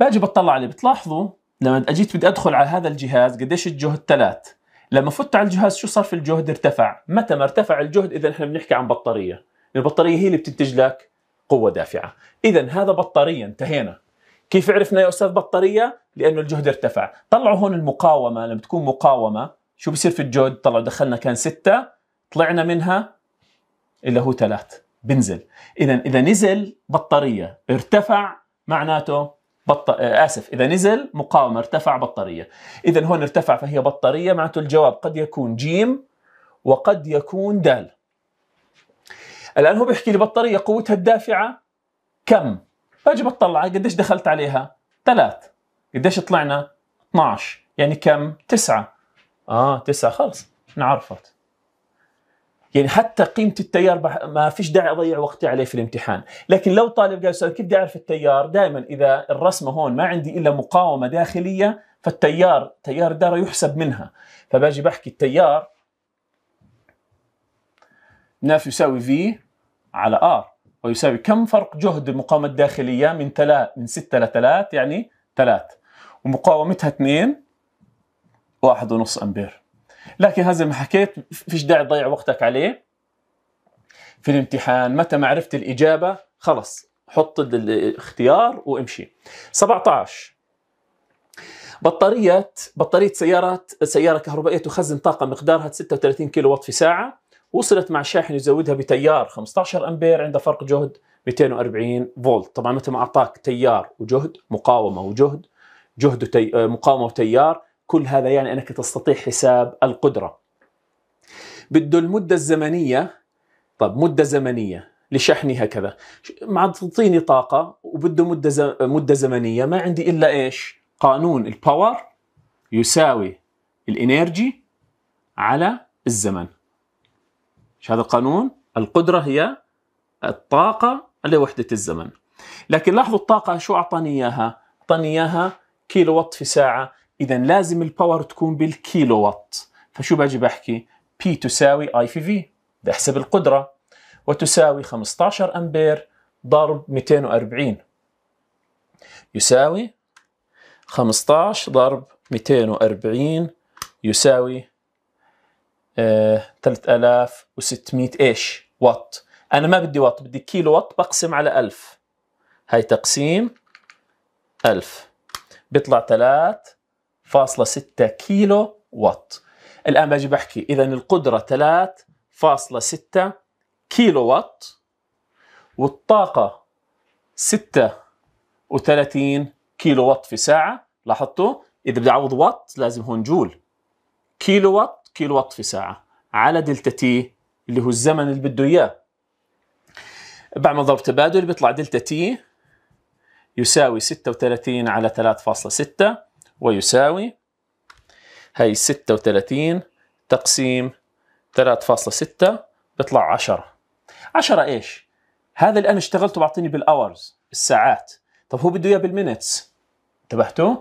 باجي بطلع عليه بتلاحظوا لما اجيت بدي ادخل على هذا الجهاز قديش الجهد ثلاث لما فت على الجهاز شو صار في الجهد ارتفع متى ما ارتفع الجهد اذا احنا بنحكي عن بطاريه البطاريه هي اللي بتنتج لك قوه دافعه اذا هذا بطاريه انتهينا كيف عرفنا يا استاذ بطاريه؟ لانه الجهد ارتفع، طلعوا هون المقاومه لما تكون مقاومه شو بصير في الجهد؟ طلعوا دخلنا كان سته طلعنا منها اللي هو ثلاث بنزل، اذا اذا نزل بطاريه ارتفع معناته بط... آه، اسف اذا نزل مقاومه ارتفع بطاريه، اذا هون ارتفع فهي بطاريه معناته الجواب قد يكون جيم وقد يكون دال. الان هو بيحكي لي بطاريه قوتها الدافعه كم؟ باجي بطلع قديش دخلت عليها؟ ثلاث قديش طلعنا؟ 12 يعني كم؟ تسعة اه تسعة خلص انعرفت يعني حتى قيمة التيار ما فيش داعي أضيع وقتي عليه في الامتحان لكن لو طالب قال كيف بدي أعرف التيار دائما إذا الرسمة هون ما عندي إلا مقاومة داخلية فالتيار تيار الدارة يحسب منها فباجي بحكي التيار ناف يساوي في على ار ويساوي كم فرق جهد المقاومة الداخلية من تلا من 6 ل 3 يعني 3 ومقاومتها 2 واحد ونص أمبير لكن هذا زي ما حكيت فيش داعي تضيع وقتك عليه في الامتحان متى ما عرفت الإجابة خلص حط الاختيار وامشي 17 بطارية بطارية سيارة سيارة كهربائية تخزن طاقة مقدارها 36 كيلو واط في ساعة وصلت مع شاحن يزودها بتيار 15 امبير عند فرق جهد 240 فولت طبعا متى ما اعطاك تيار وجهد مقاومه وجهد جهد وتي... آه، مقاومه وتيار كل هذا يعني انك تستطيع حساب القدره بده المده الزمنيه طب مده زمنيه لشحنها كذا مع تعطيني طاقه وبده مده ز... مده زمنيه ما عندي الا ايش قانون الباور يساوي الانرجي على الزمن مش هذا القانون؟ القدره هي الطاقه وحدة الزمن. لكن لاحظوا الطاقه شو اعطاني اياها؟ اعطاني اياها كيلو وات في ساعه، اذا لازم الباور تكون بالكيلو وات، فشو باجي بحكي؟ بي تساوي اي في في، بحسب القدره وتساوي 15 امبير ضرب 240 يساوي 15 ضرب 240 يساوي 3600 آه، ايش وات انا ما بدي وات بدي كيلو وات بقسم على 1000 هاي تقسيم 1000 بيطلع 3.6 كيلو وات الان باجي بحكي اذا القدره 3.6 كيلو وات والطاقه 36 كيلو وات في ساعه لاحظتوا اذا بدي اعوض وات لازم هون جول كيلو وات كيلو وات في ساعه على دلتا تي اللي هو الزمن اللي بده اياه بعمل ضرب تبادل بيطلع دلتا تي يساوي 36 على 3.6 ويساوي هي 36 تقسيم 3.6 بيطلع 10 10 ايش؟ هذا اللي انا اشتغلته بعطيني بالاورز الساعات طب هو بده اياه بالمينتس انتبهتوا؟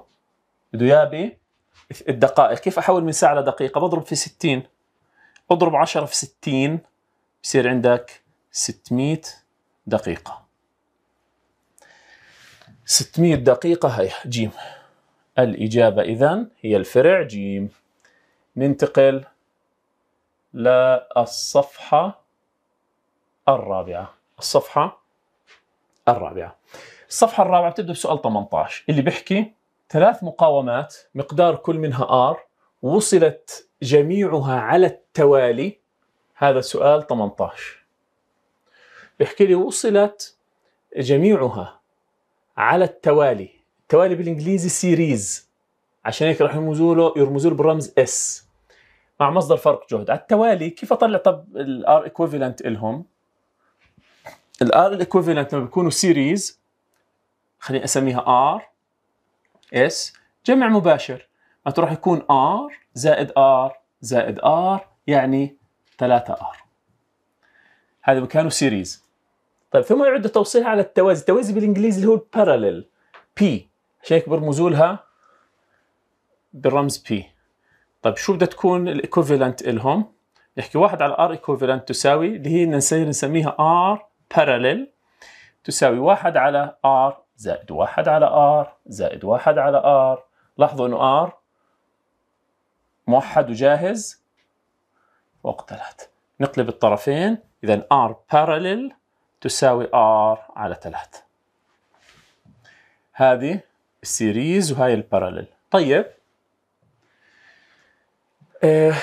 بده اياه الدقائق كيف احول من ساعه لدقيقه بضرب في 60 اضرب 10 في 60 بصير عندك 600 دقيقه 600 دقيقه هي جيم الاجابه اذا هي الفرع جيم ننتقل للصفحه الرابعه الصفحه الرابعه الصفحه الرابعه بتبدا بسؤال 18 اللي بيحكي ثلاث مقاومات مقدار كل منها R وصلت جميعها على التوالي هذا سؤال 18 بيحكي لي وصلت جميعها على التوالي التوالي بالانجليزي سيريز عشان هيك راح يرمزوا له يرمزوا له بالرمز اس مع مصدر فرق جهد على التوالي كيف اطلع طب الار ايكوفيلنت لهم الار ايكوفيلنت لما بيكونوا سيريز خليني اسميها ار اس جمع مباشر ما راح يكون ار زائد ار زائد ار يعني 3 ار هذا مكانه سيريز طيب ثم يعد توصيلها على التوازي التوازي بالانجليزي اللي هو الباراليل بي عشان هيك مزولها لها بالرمز بي طيب شو بدها تكون الايكوفالنت لهم يحكي واحد على ار ايكوفالنت تساوي اللي هي نسميها ار باراليل تساوي واحد على ار زائد واحد على ار زائد واحد على ار لاحظوا انه ار موحد وجاهز ثلاث نقلب الطرفين اذا ار parallel تساوي ار على ثلاث هذه السيريز وهاي البارالل طيب آه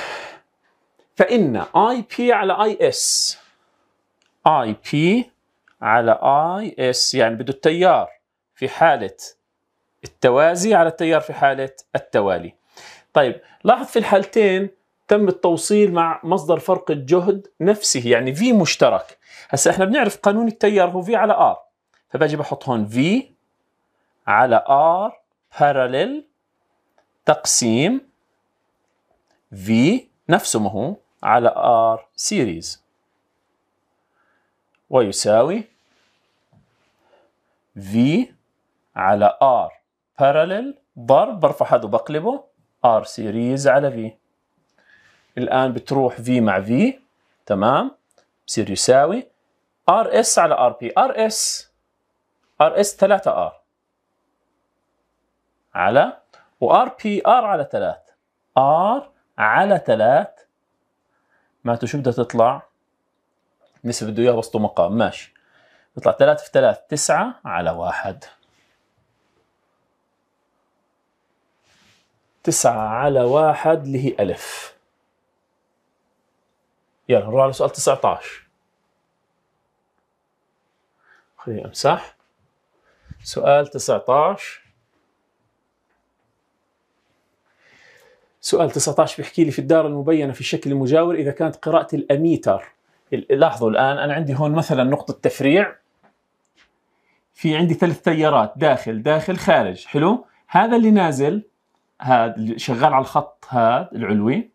فإن اي بي على اي اس اي بي على اي اس يعني بده التيار في حالة التوازي على التيار في حالة التوالي طيب لاحظ في الحالتين تم التوصيل مع مصدر فرق الجهد نفسه يعني في مشترك هسا احنا بنعرف قانون التيار هو في على ار فباجي بحط هون في على ار بارالل تقسيم في نفسه ما هو على ار سيريز ويساوي في على R parallel ضرب برفع هذا وبقلبه R series على V الآن بتروح V مع V تمام بصير يساوي RS على RP RS RS 3R على و RP R على 3 R على 3 معناته شو بدها تطلع؟ لسه بده اياها وسط مقام ماشي بيطلع 3 في 3 9 على 1 تسعة على واحد اللي هي ألف يلا نروح على سؤال 19 خليني أمسح سؤال 19 سؤال 19 بيحكي لي في الدار المبينة في الشكل المجاور إذا كانت قراءة الأميتر لاحظوا الآن أنا عندي هون مثلا نقطة تفريع في عندي ثلاث تيارات داخل داخل خارج حلو هذا اللي نازل هذا اللي شغال على الخط هذا العلوي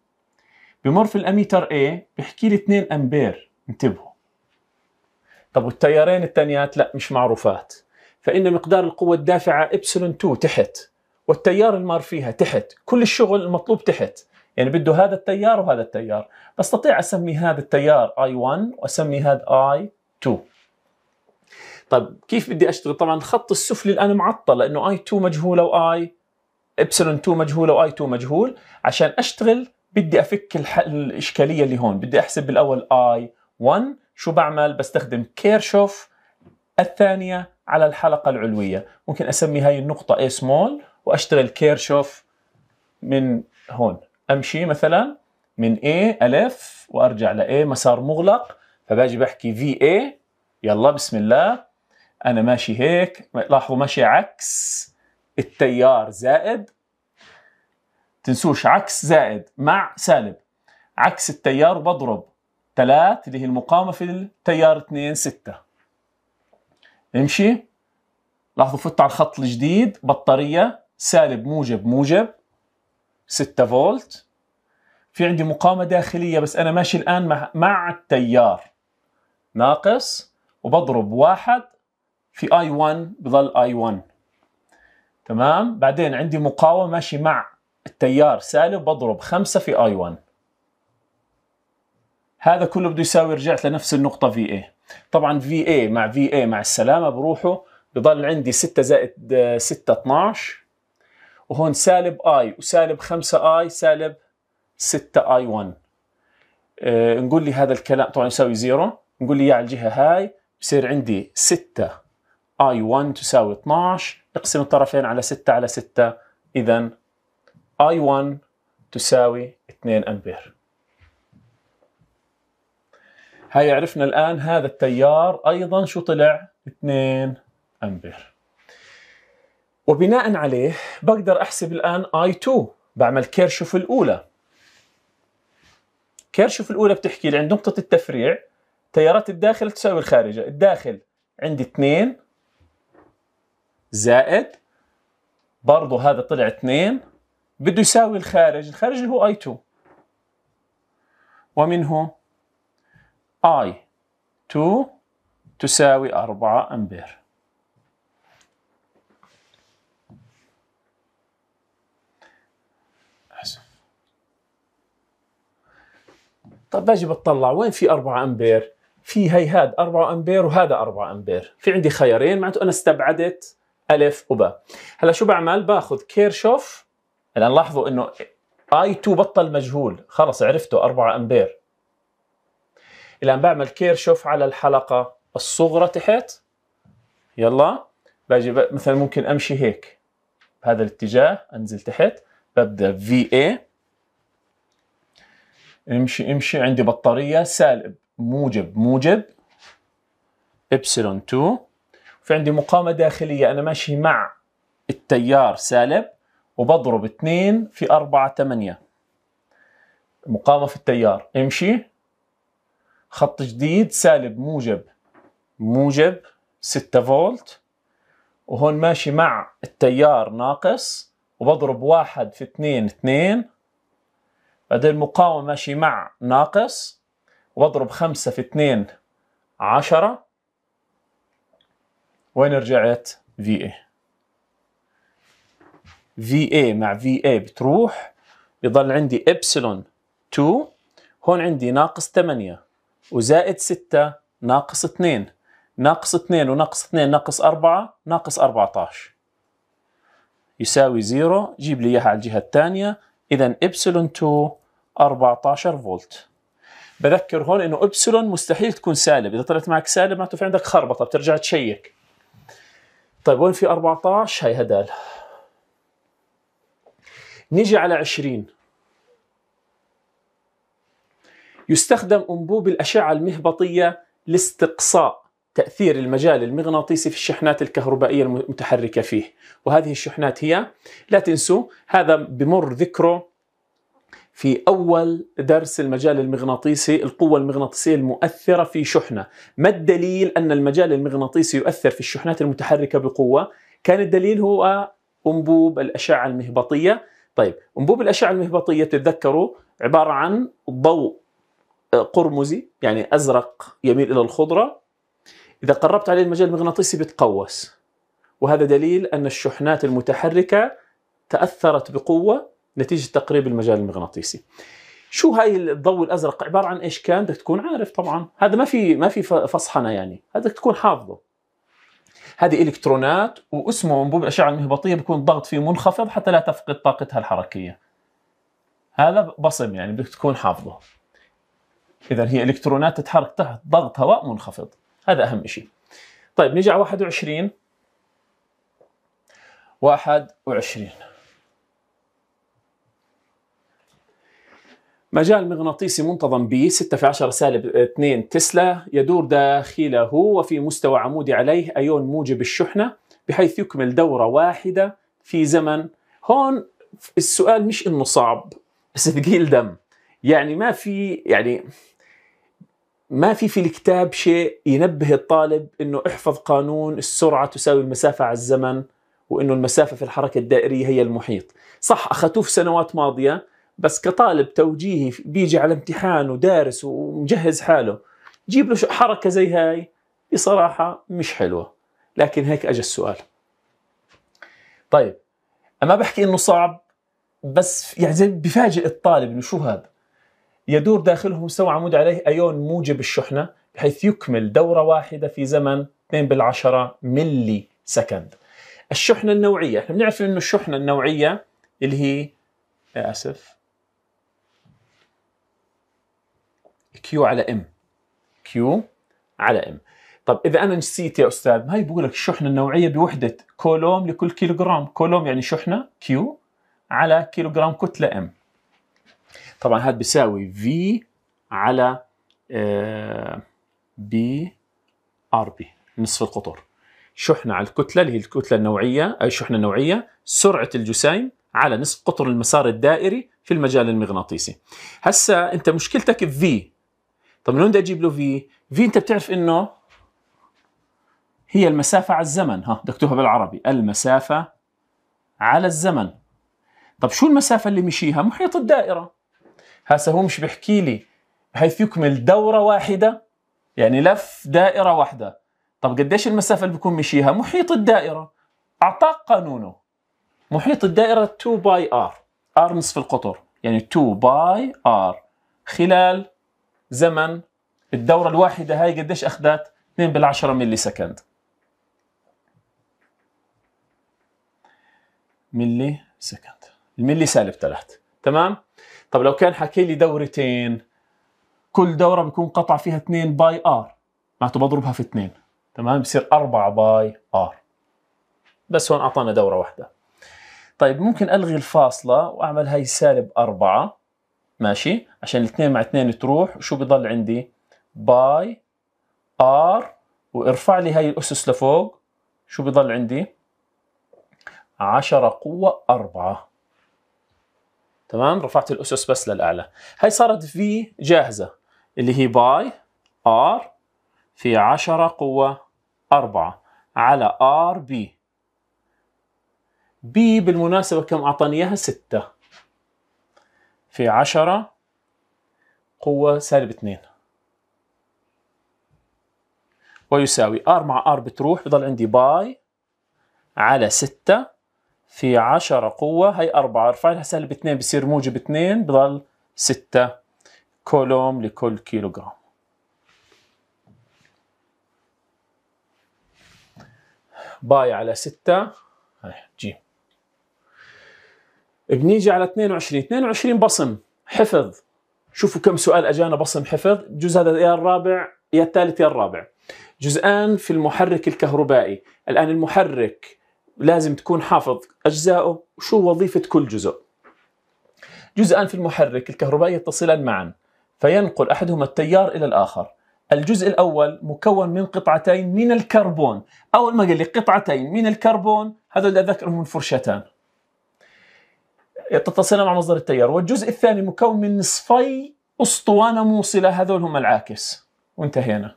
بمر في الاميتر اي بحكي لي 2 امبير انتبهوا طب والتيارين الثانيات لا مش معروفات فإن مقدار القوة الدافعة إبسلون 2 تحت والتيار المار فيها تحت كل الشغل المطلوب تحت يعني بده هذا التيار وهذا التيار بستطيع أسمي هذا التيار اي 1 وأسمي هذا اي 2 طيب كيف بدي أشتغل طبعا الخط السفلي الآن معطل لانه اي I2 مجهولة واي ابسلون 2 مجهوله واي 2 مجهول عشان اشتغل بدي افك الاشكاليه اللي هون بدي احسب بالاول اي 1 شو بعمل بستخدم كيرشوف الثانيه على الحلقه العلويه ممكن اسمي هاي النقطه اي سمول واشتغل كيرشوف من هون امشي مثلا من اي الف وارجع ل مسار مغلق فباجي بحكي في اي يلا بسم الله انا ماشي هيك لاحظوا ماشي عكس التيار زائد تنسوش عكس زائد مع سالب عكس التيار بضرب 3 اللي هي المقاومة في التيار 2 6 امشي لاحظوا فت على الخط الجديد بطارية سالب موجب موجب 6 فولت في عندي مقاومة داخلية بس أنا ماشي الآن مع, مع التيار ناقص وبضرب واحد في I1 بضل I1 تمام بعدين عندي مقاومة ماشي مع التيار سالب بضرب خمسة في i 1 هذا كله بده يساوي رجعت لنفس النقطة في اي طبعا في اي مع في اي مع السلامة بروحه بضل عندي 6 زائد 6 آه، 12 وهون سالب I وسالب 5 I سالب 6 i 1 أه نقول لي هذا الكلام طبعا يساوي 0 نقول لي على الجهة هاي بصير عندي 6 i 1 تساوي 12 نقسم الطرفين على 6 على 6 إذا I1 تساوي 2 أمبير هاي عرفنا الآن هذا التيار أيضا شو طلع 2 أمبير وبناء عليه بقدر أحسب الآن I2 بعمل كيرشوف الأولى كيرشوف الأولى بتحكي لي عند نقطة التفريع تيارات الداخل تساوي الخارجة الداخل عندي 2 زائد برضه هذا طلع 2 بده يساوي الخارج الخارج اللي هو I2 ومنه I2 تساوي 4 أمبير طب باجي بتطلع وين في 4 امبير؟ في هي هاد 4 امبير وهذا 4 امبير، في عندي خيارين معناته انا استبعدت ألف وباء هلا شو بعمل باخذ كيرشوف الآن لاحظوا إنه اي 2 بطل مجهول خلص عرفته 4 أمبير الآن بعمل كيرشوف على الحلقة الصغرى تحت يلا باجي ب... مثلا ممكن أمشي هيك بهذا الاتجاه أنزل تحت ببدأ في اي امشي امشي عندي بطارية سالب موجب موجب ابسلون 2 في عندي مقاومه داخليه انا ماشي مع التيار سالب وبضرب 2 في 4 8 مقاومه في التيار امشي خط جديد سالب موجب موجب 6 فولت وهون ماشي مع التيار ناقص وبضرب واحد في اثنين اثنين بعدين مقاومة ماشي مع ناقص وبضرب خمسة في اثنين عشرة وين رجعت؟ في اي في اي مع في اي بتروح بضل عندي ابسلون 2 هون عندي ناقص 8 وزائد 6 ناقص 2 ناقص 2 وناقص 2 ناقص 4 ناقص 14 يساوي 0 جيب لي اياها على الجهه الثانيه اذا ابسلون 2 14 فولت بذكر هون انه ابسلون مستحيل تكون سالب اذا طلعت معك سالب معناته في عندك خربطه بترجع تشيك طيب وين في 14 هاي هدال نيجي على 20 يستخدم أنبوب الأشعة المهبطية لاستقصاء تأثير المجال المغناطيسي في الشحنات الكهربائية المتحركة فيه وهذه الشحنات هي لا تنسوا هذا بمر ذكره في أول درس المجال المغناطيسي القوة المغناطيسية المؤثرة في شحنة ما الدليل أن المجال المغناطيسي يؤثر في الشحنات المتحركة بقوة؟ كان الدليل هو أنبوب الأشعة المهبطية طيب أنبوب الأشعة المهبطية تتذكروا عبارة عن ضوء قرمزي يعني أزرق يميل إلى الخضرة إذا قربت عليه المجال المغناطيسي بتقوس وهذا دليل أن الشحنات المتحركة تأثرت بقوة نتيجه تقريب المجال المغناطيسي شو هاي الضوء الازرق عباره عن ايش كان بدك تكون عارف طبعا هذا ما في ما في فصحنه يعني هذا بدك تكون حافظه هذه الكترونات واسمه انبوب الاشعه المهبطيه بيكون الضغط فيه منخفض حتى لا تفقد طاقتها الحركيه هذا بصم يعني بدك تكون حافظه اذا هي الكترونات تتحرك تحت ضغط هواء منخفض هذا اهم شيء طيب نيجي على 21 21 مجال مغناطيسي منتظم ب 6 في 10 سالب 2 تسلا يدور داخله وفي مستوى عمودي عليه أيون موجب الشحنة بحيث يكمل دورة واحدة في زمن هون السؤال مش انه صعب بس ثقيل دم يعني ما في يعني ما في في الكتاب شيء ينبه الطالب انه احفظ قانون السرعه تساوي المسافه على الزمن وانه المسافه في الحركه الدائريه هي المحيط صح اخذتوه في سنوات ماضيه بس كطالب توجيهي بيجي على امتحان ودارس ومجهز حاله جيب له حركه زي هاي بصراحه مش حلوه لكن هيك اجى السؤال طيب ما بحكي انه صعب بس يعني زي بفاجئ الطالب انه شو هذا يدور داخله مستوى عمود عليه ايون موجب الشحنه بحيث يكمل دوره واحده في زمن 2 بالعشرة ملي سكند الشحنه النوعيه احنا بنعرف انه الشحنه النوعيه اللي هي اسف كيو على ام كيو على ام طب اذا انا نسيت يا استاذ هاي بقول لك الشحنه النوعيه بوحده كولوم لكل كيلوغرام كولوم يعني شحنه كيو على كيلوغرام كتله ام طبعا هذا بيساوي في على بي ار بي نصف القطر شحنه على الكتله اللي هي الكتله النوعيه اي شحنة نوعية سرعه الجسيم على نصف قطر المسار الدائري في المجال المغناطيسي هسا انت مشكلتك في طب من وين بدي اجيب له في؟ في انت بتعرف انه هي المسافة على الزمن ها بدك بالعربي المسافة على الزمن طب شو المسافة اللي مشيها؟ محيط الدائرة هسا هو مش بحكي لي بحيث يكمل دورة واحدة يعني لف دائرة واحدة طب قديش المسافة اللي بكون مشيها؟ محيط الدائرة أعطاك قانونه محيط الدائرة 2 باي ار ار نصف القطر يعني 2 باي ار خلال زمن الدورة الواحدة هاي قديش أخذت 2 بالعشرة ملي سكند ملي سكند الملي سالب 3 تمام طب لو كان حكي لي دورتين كل دورة بكون قطع فيها 2 باي ار معناته بضربها في 2 تمام بصير 4 باي ار بس هون أعطانا دورة واحدة طيب ممكن ألغي الفاصلة وأعمل هاي سالب 4 ماشي عشان الاثنين مع اثنين تروح شو بضل عندي باي ار وارفع لي هاي الاسس لفوق شو بضل عندي عشرة قوة أربعة تمام رفعت الأسس بس للأعلى هاي صارت في جاهزة اللي هي باي ار في عشرة قوة أربعة على ار بي بي بالمناسبة كم أعطاني إياها ستة في عشرة قوة سالب اثنين ويساوي ار مع ار بتروح بضل عندي باي على ستة في عشرة قوة هي أربعة ارفع لها سالب اثنين بصير موجب اثنين بضل ستة كولوم لكل كيلوغرام باي على ستة جيم بنيجي على 22 22 بصم حفظ شوفوا كم سؤال اجانا بصم حفظ جزء هذا يا الرابع يا الثالث يا الرابع جزءان في المحرك الكهربائي الان المحرك لازم تكون حافظ اجزائه وشو وظيفه كل جزء جزءان في المحرك الكهربائي يتصلان معا فينقل احدهما التيار الى الاخر الجزء الاول مكون من قطعتين من الكربون اول ما قال لي قطعتين من الكربون هذول اذكرهم من فرشتان تتصل مع مصدر التيار والجزء الثاني مكون من نصفي أسطوانة موصلة هذول هم العاكس وانتهينا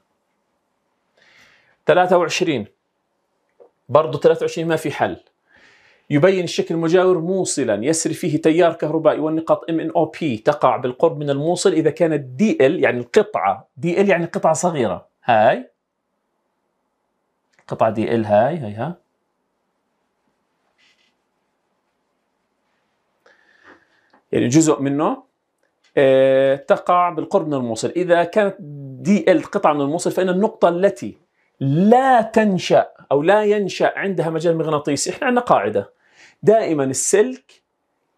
23 برضه 23 ما في حل يبين الشكل المجاور موصلا يسري فيه تيار كهربائي والنقاط ام ان او بي تقع بالقرب من الموصل اذا كانت دي ال يعني القطعه دي ال يعني قطعه صغيره هاي قطعه دي ال هاي هاي ها يعني جزء منه آه، تقع بالقرب من الموصل إذا كانت دي ال قطعة من الموصل فإن النقطة التي لا تنشأ أو لا ينشأ عندها مجال مغناطيسي إحنا عندنا قاعدة دائما السلك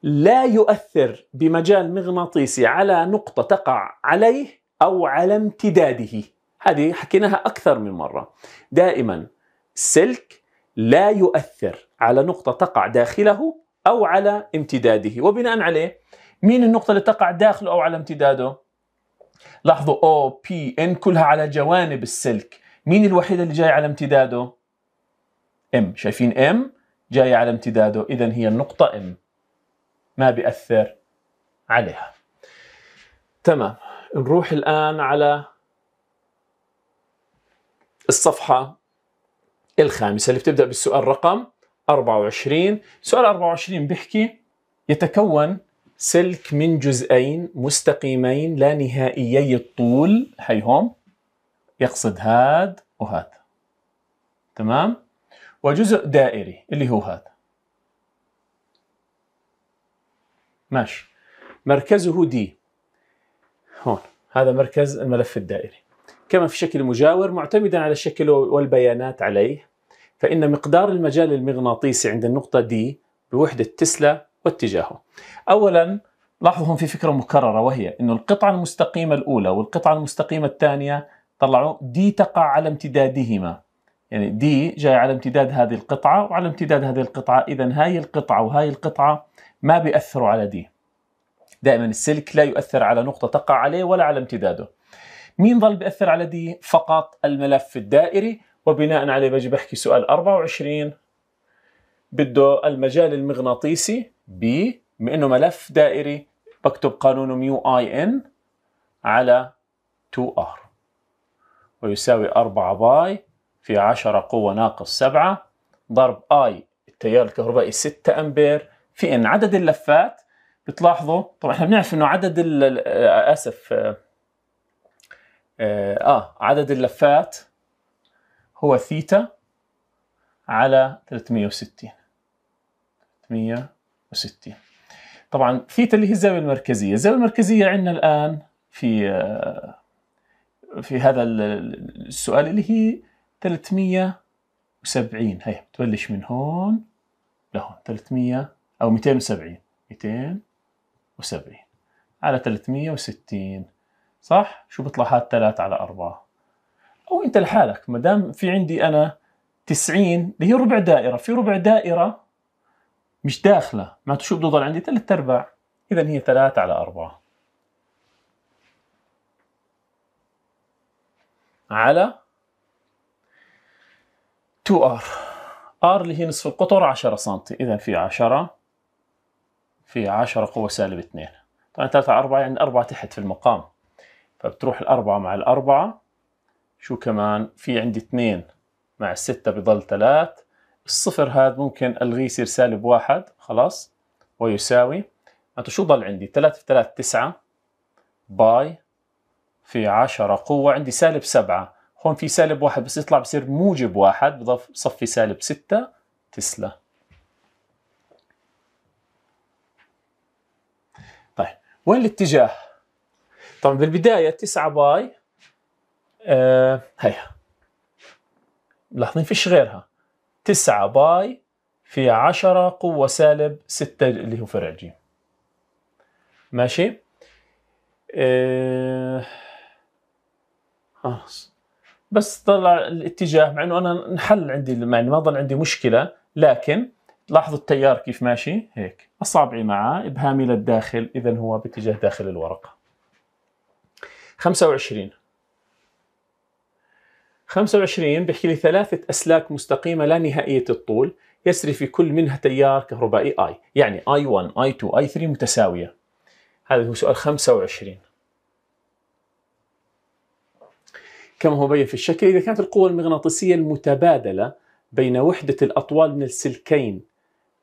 لا يؤثر بمجال مغناطيسي على نقطة تقع عليه أو على امتداده هذه حكيناها أكثر من مرة دائما السلك لا يؤثر على نقطة تقع داخله أو على امتداده وبناء عليه مين النقطة اللي تقع داخله أو على امتداده لاحظوا O P N كلها على جوانب السلك مين الوحيدة اللي جاية على امتداده M شايفين M جاية على امتداده إذا هي النقطة M ما بيأثر عليها تمام نروح الآن على الصفحة الخامسة اللي بتبدأ بالسؤال رقم 24 سؤال 24 بيحكي يتكون سلك من جزئين مستقيمين لا نهائيي الطول هون يقصد هاد وهذا تمام وجزء دائري اللي هو هذا ماشي مركزه دي هون هذا مركز الملف الدائري كما في شكل مجاور معتمدا على الشكل والبيانات عليه فإن مقدار المجال المغناطيسي عند النقطة دي بوحدة تسلا واتجاهه اولا لاحظوا هون في فكره مكرره وهي انه القطعه المستقيمه الاولى والقطعه المستقيمه الثانيه طلعوا دي تقع على امتدادهما يعني دي جاي على امتداد هذه القطعه وعلى امتداد هذه القطعه اذا هاي القطعه وهاي القطعه ما بياثروا على دي دائما السلك لا يؤثر على نقطه تقع عليه ولا على امتداده مين ظل بياثر على دي فقط الملف الدائري وبناء عليه بجي بحكي سؤال 24 بده المجال المغناطيسي بما انه ملف دائري بكتب قانون ميو اي ان على 2 ار ويساوي 4 باي في 10 قوة ناقص 7 ضرب اي التيار الكهربائي 6 امبير في ان عدد اللفات بتلاحظوا طبعا احنا بنعرف انه عدد ال آه، آه، آه، اسف آه, آه عدد اللفات هو ثيتا على 360 360 طبعا ثيتا اللي هي الزاوية المركزية الزاوية المركزية عندنا الآن في في هذا السؤال اللي هي 370 هي بتبلش من هون لهون 300 أو 270 270 على 360 صح؟ شو بيطلع هذا 3 على 4 او انت لحالك ما دام في عندي انا 90 اللي هي ربع دائره في ربع دائره مش داخله معناته شو بده يضل عندي ثلاث ارباع اذا هي 3 على 4 على 2R R اللي هي نصف القطر 10 سم إذا في 10 في 10 قوة سالب 2 طبعا 3 على 4 يعني 4 تحت في المقام فبتروح الأربعة مع الأربعة شو كمان في عندي اثنين مع الستة بضل ثلاث الصفر هذا ممكن ألغيه يصير سالب واحد خلاص ويساوي معناته شو ضل عندي ثلاثة في ثلاثة تسعة باي في عشرة قوة عندي سالب سبعة هون في سالب واحد بس يطلع بصير موجب واحد بضف صفي سالب ستة تسلا طيب وين الاتجاه؟ طبعا بالبداية تسعة باي آه هيها ملاحظين فيش غيرها 9 باي في 10 قوة سالب 6 اللي هو فرع جيم ماشي آه خلاص بس طلع الاتجاه مع انه انا انحل عندي يعني ما ظل عندي مشكله لكن لاحظوا التيار كيف ماشي هيك اصابعي معه ابهامي للداخل اذا هو باتجاه داخل الورقه 25 25 بيحكي لي ثلاثة أسلاك مستقيمة لا نهائية الطول يسري في كل منها تيار كهربائي I يعني I1 I2 I3 متساوية هذا هو سؤال 25 كما هو بيّن في الشكل إذا كانت القوة المغناطيسية المتبادلة بين وحدة الأطوال من السلكين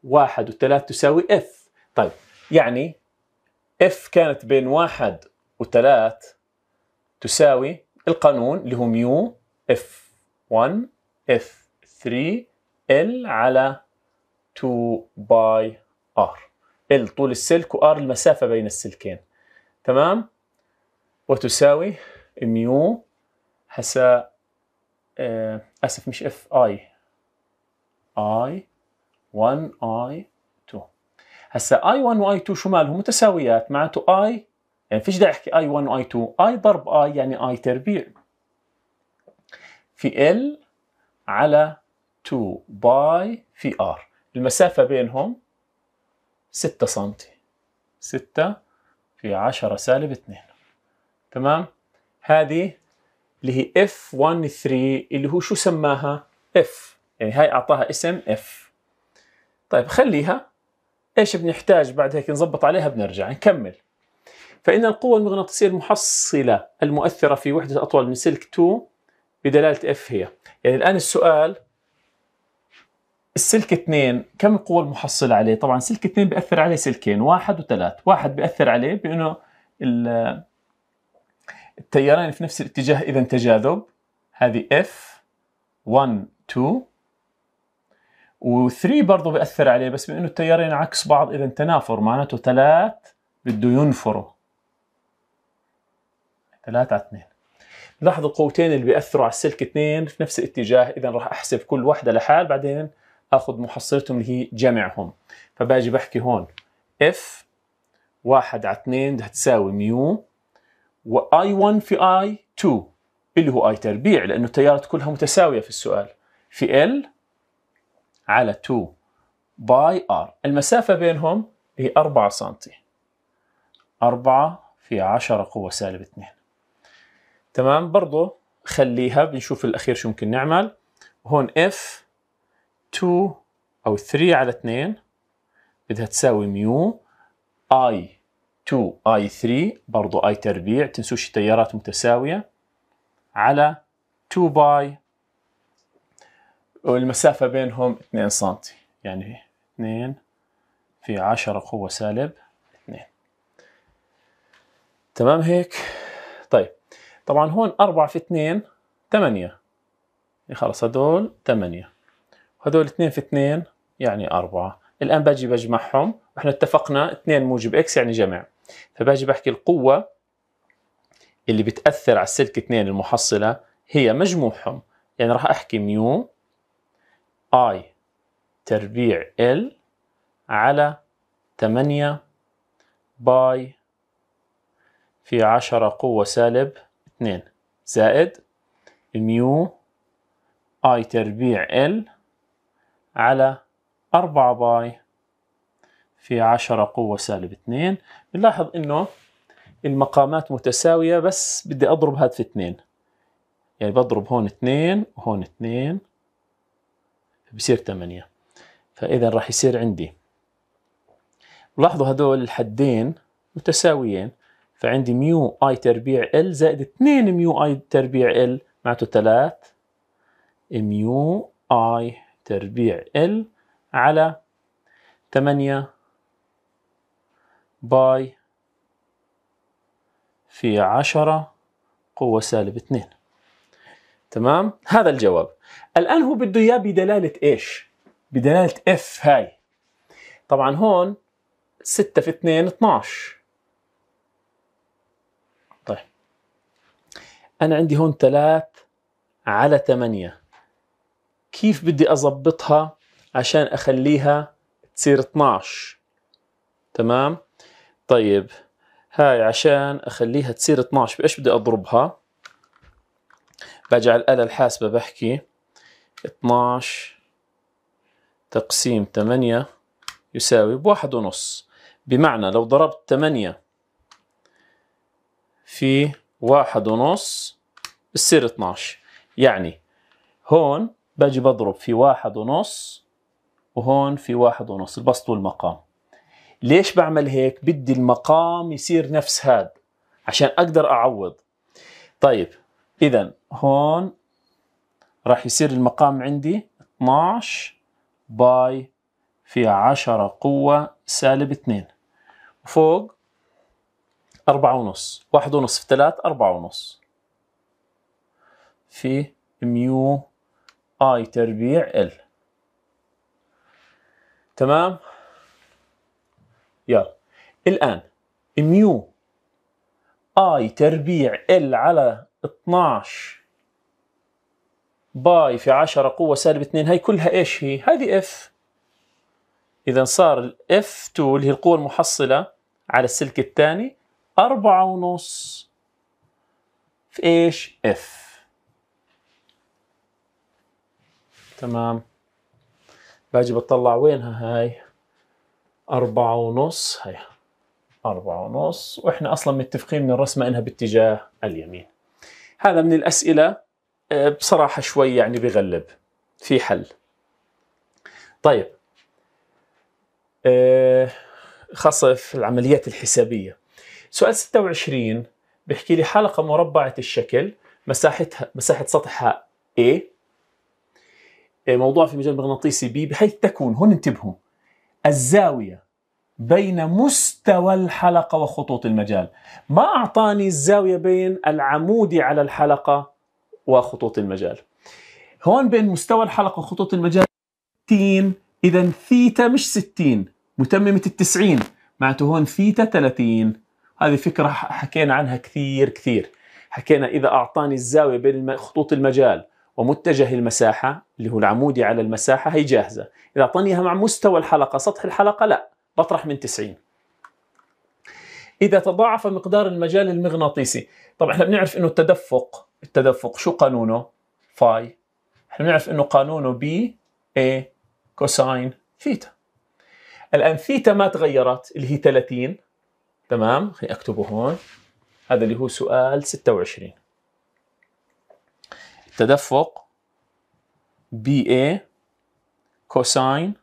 واحد وثلاث تساوي F طيب يعني F كانت بين واحد وثلاث تساوي القانون اللي هو ميو F1 F3 L على 2 باي R L طول السلك و R المسافة بين السلكين تمام وتساوي ميو حسا آه اسف مش اف اي اي 1 اي 2 هسا اي 1 و I 2 شو مالهم متساويات معناته اي يعني فيش داعي احكي اي 1 و I 2 اي ضرب اي يعني اي تربيع في L على 2 باي في R المسافة بينهم 6 سنتي 6 في 10 سالب 2 تمام هذه اللي هي اف 1 3 اللي هو شو سماها اف يعني هاي اعطاها اسم اف طيب خليها ايش بنحتاج بعد هيك نظبط عليها بنرجع نكمل فإن القوة المغناطيسية المحصلة المؤثرة في وحدة أطول من سلك 2 بدلاله اف هي يعني الان السؤال السلك 2 كم القوة المحصلة عليه؟ طبعا سلك 2 بيأثر عليه سلكين واحد وثلاث، واحد بيأثر عليه بأنه التيارين في نفس الاتجاه إذا تجاذب هذه اف 1 2 و3 برضه بيأثر عليه بس بأنه التيارين عكس بعض إذا تنافر معناته ثلاث بده ينفروا ثلاثة على اثنين نلاحظ القوتين اللي بيأثروا على السلك اثنين في نفس الاتجاه إذا راح أحسب كل واحدة لحال بعدين أخذ محصلتهم اللي هي جمعهم فباجي بحكي هون F واحد على اثنين بدها تساوي ميو و I1 في I2 اللي هو I تربيع لأنه التيارات كلها متساوية في السؤال في L على 2 باي R المسافة بينهم هي 4 سم 4 في 10 قوة سالب 2 تمام برضه خليها بنشوف الاخير شو ممكن نعمل هون F 2 او 3 على 2 بدها تساوي ميو I 2 I 3 برضه I تربيع تنسوش التيارات متساويه على 2 باي والمسافه بينهم 2 سنتي يعني 2 في 10 قوه سالب 2 تمام هيك طبعا هون 4 في 2 8 يعني خلص هدول 8 هدول 2 في 2 يعني 4 الآن باجي بجمعهم احنا اتفقنا 2 موجب اكس يعني جمع فباجي بحكي القوة اللي بتأثر على السلك 2 المحصلة هي مجموعهم يعني راح احكي ميو اي تربيع ال على 8 باي في 10 قوة سالب 2 زائد ميو اي تربيع ال على 4 باي في 10 قوة سالب 2 بنلاحظ انه المقامات متساوية بس بدي اضرب هذا في 2 يعني بضرب هون 2 وهون 2 بصير 8 فاذا راح يصير عندي لاحظوا هدول الحدين متساويين فعندي ميو اي تربيع ال زائد 2 ميو اي تربيع ال معناته 3 ميو اي تربيع ال على 8 باي في 10 قوة سالب 2 تمام هذا الجواب الآن هو بده إياه بدلالة إيش بدلالة F هاي طبعا هون 6 في 2 12 أنا عندي هون ثلاث على ثمانية كيف بدي أضبطها عشان أخليها تصير 12 تمام طيب هاي عشان أخليها تصير 12 بإيش بدي أضربها بجعل الآلة الحاسبة بحكي 12 تقسيم 8 يساوي بواحد ونص بمعنى لو ضربت 8 في واحد ونص بتصير 12 يعني هون باجي بضرب في واحد ونص وهون في واحد ونص البسط والمقام ليش بعمل هيك بدي المقام يصير نفس هاد عشان اقدر اعوض طيب اذا هون راح يصير المقام عندي 12 باي في 10 قوة سالب 2 وفوق أربعة ونص واحد ونص في ثلاث أربعة ونص في ميو اي تربيع ال تمام يلا الآن ميو اي تربيع ال على 12 باي في 10 قوة سالب 2 هي كلها ايش هي؟ هذه اف إذا صار اف 2 اللي هي القوة المحصلة على السلك الثاني أربعة ونص في إيش إف تمام باجي بطلع وينها هاي أربعة ونص هاي أربعة ونص وإحنا أصلا متفقين من الرسمة إنها باتجاه اليمين هذا من الأسئلة آه، بصراحة شوي يعني بغلب في حل طيب آه، خاصة في العمليات الحسابية سؤال 26 بيحكي لي حلقة مربعة الشكل مساحتها مساحة سطحها A إيه، موضوع في مجال مغناطيسي B بحيث تكون هون انتبهوا الزاوية بين مستوى الحلقة وخطوط المجال ما أعطاني الزاوية بين العمودي على الحلقة وخطوط المجال هون بين مستوى الحلقة وخطوط المجال 60 إذا ثيتا مش 60 متممة التسعين معناته هون ثيتا 30 هذه فكرة حكينا عنها كثير كثير حكينا إذا أعطاني الزاوية بين خطوط المجال ومتجه المساحة اللي هو العمودي على المساحة هي جاهزة إذا أعطانيها مع مستوى الحلقة سطح الحلقة لا بطرح من 90 إذا تضاعف مقدار المجال المغناطيسي طبعا احنا بنعرف انه التدفق التدفق شو قانونه؟ فاي احنا بنعرف انه قانونه بي اي كوساين ثيتا الآن ثيتا ما تغيرت اللي هي 30 تمام خليني اكتبه هون هذا اللي هو سؤال 26 التدفق بي اي كوساين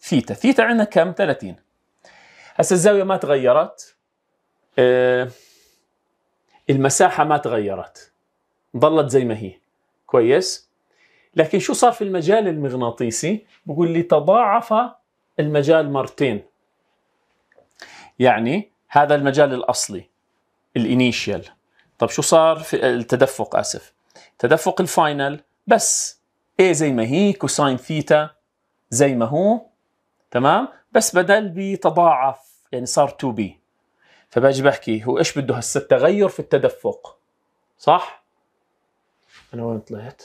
ثيتا ثيتا عندنا كم 30 هسه الزاويه ما تغيرت أه المساحه ما تغيرت ظلت زي ما هي كويس لكن شو صار في المجال المغناطيسي بقول لي تضاعف المجال مرتين يعني هذا المجال الاصلي الانيشيال طب شو صار في التدفق اسف تدفق الفاينل بس اي زي ما هي كوساين ثيتا زي ما هو تمام بس بدل بتضاعف يعني صار 2 بي فباجي بحكي هو ايش بده هسه التغير في التدفق صح انا وين طلعت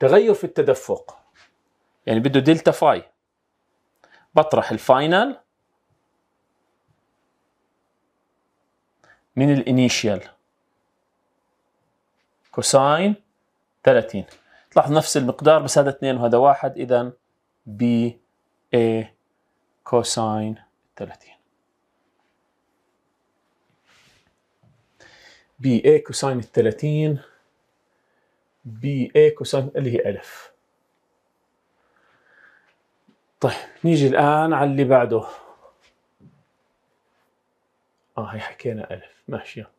تغير في التدفق يعني بده دلتا فاي بطرح الفاينل من الانيشيال كوساين 30 تلاحظ نفس المقدار بس هذا 2 وهذا 1 اذا بي اي كوساين 30 بي اي كوساين 30 بي اي كوساين اللي هي ألف طيب نيجي الآن على اللي بعده اه هي حكينا ألف ماشية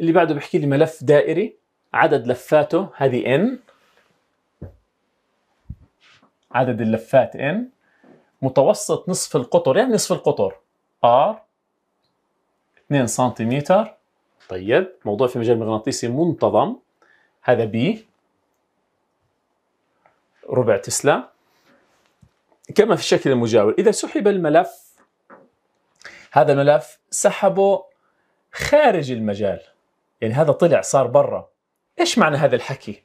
اللي بعده بحكي لي ملف دائري عدد لفاته هذه n عدد اللفات n متوسط نصف القطر يعني نصف القطر r 2 سنتيمتر طيب موضوع في مجال مغناطيسي منتظم هذا B ربع تسلا كما في الشكل المجاور إذا سحب الملف هذا الملف سحبه خارج المجال يعني هذا طلع صار برا إيش معنى هذا الحكي؟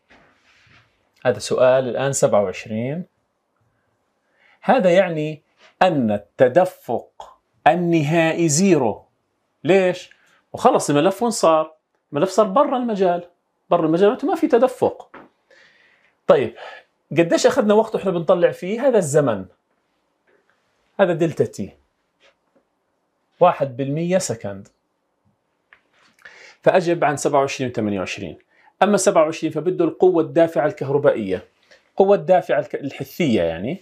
هذا سؤال الآن 27 هذا يعني أن التدفق النهائي زيرو ليش؟ وخلص الملف وين صار؟ الملف صار برا المجال برا المجال ما في تدفق طيب قديش اخذنا وقت واحنا بنطلع فيه هذا الزمن هذا دلتا تي 1% سكند فاجب عن 27 و 28 اما 27 فبده القوه الدافعه الكهربائيه قوة الدافعه الحثيه يعني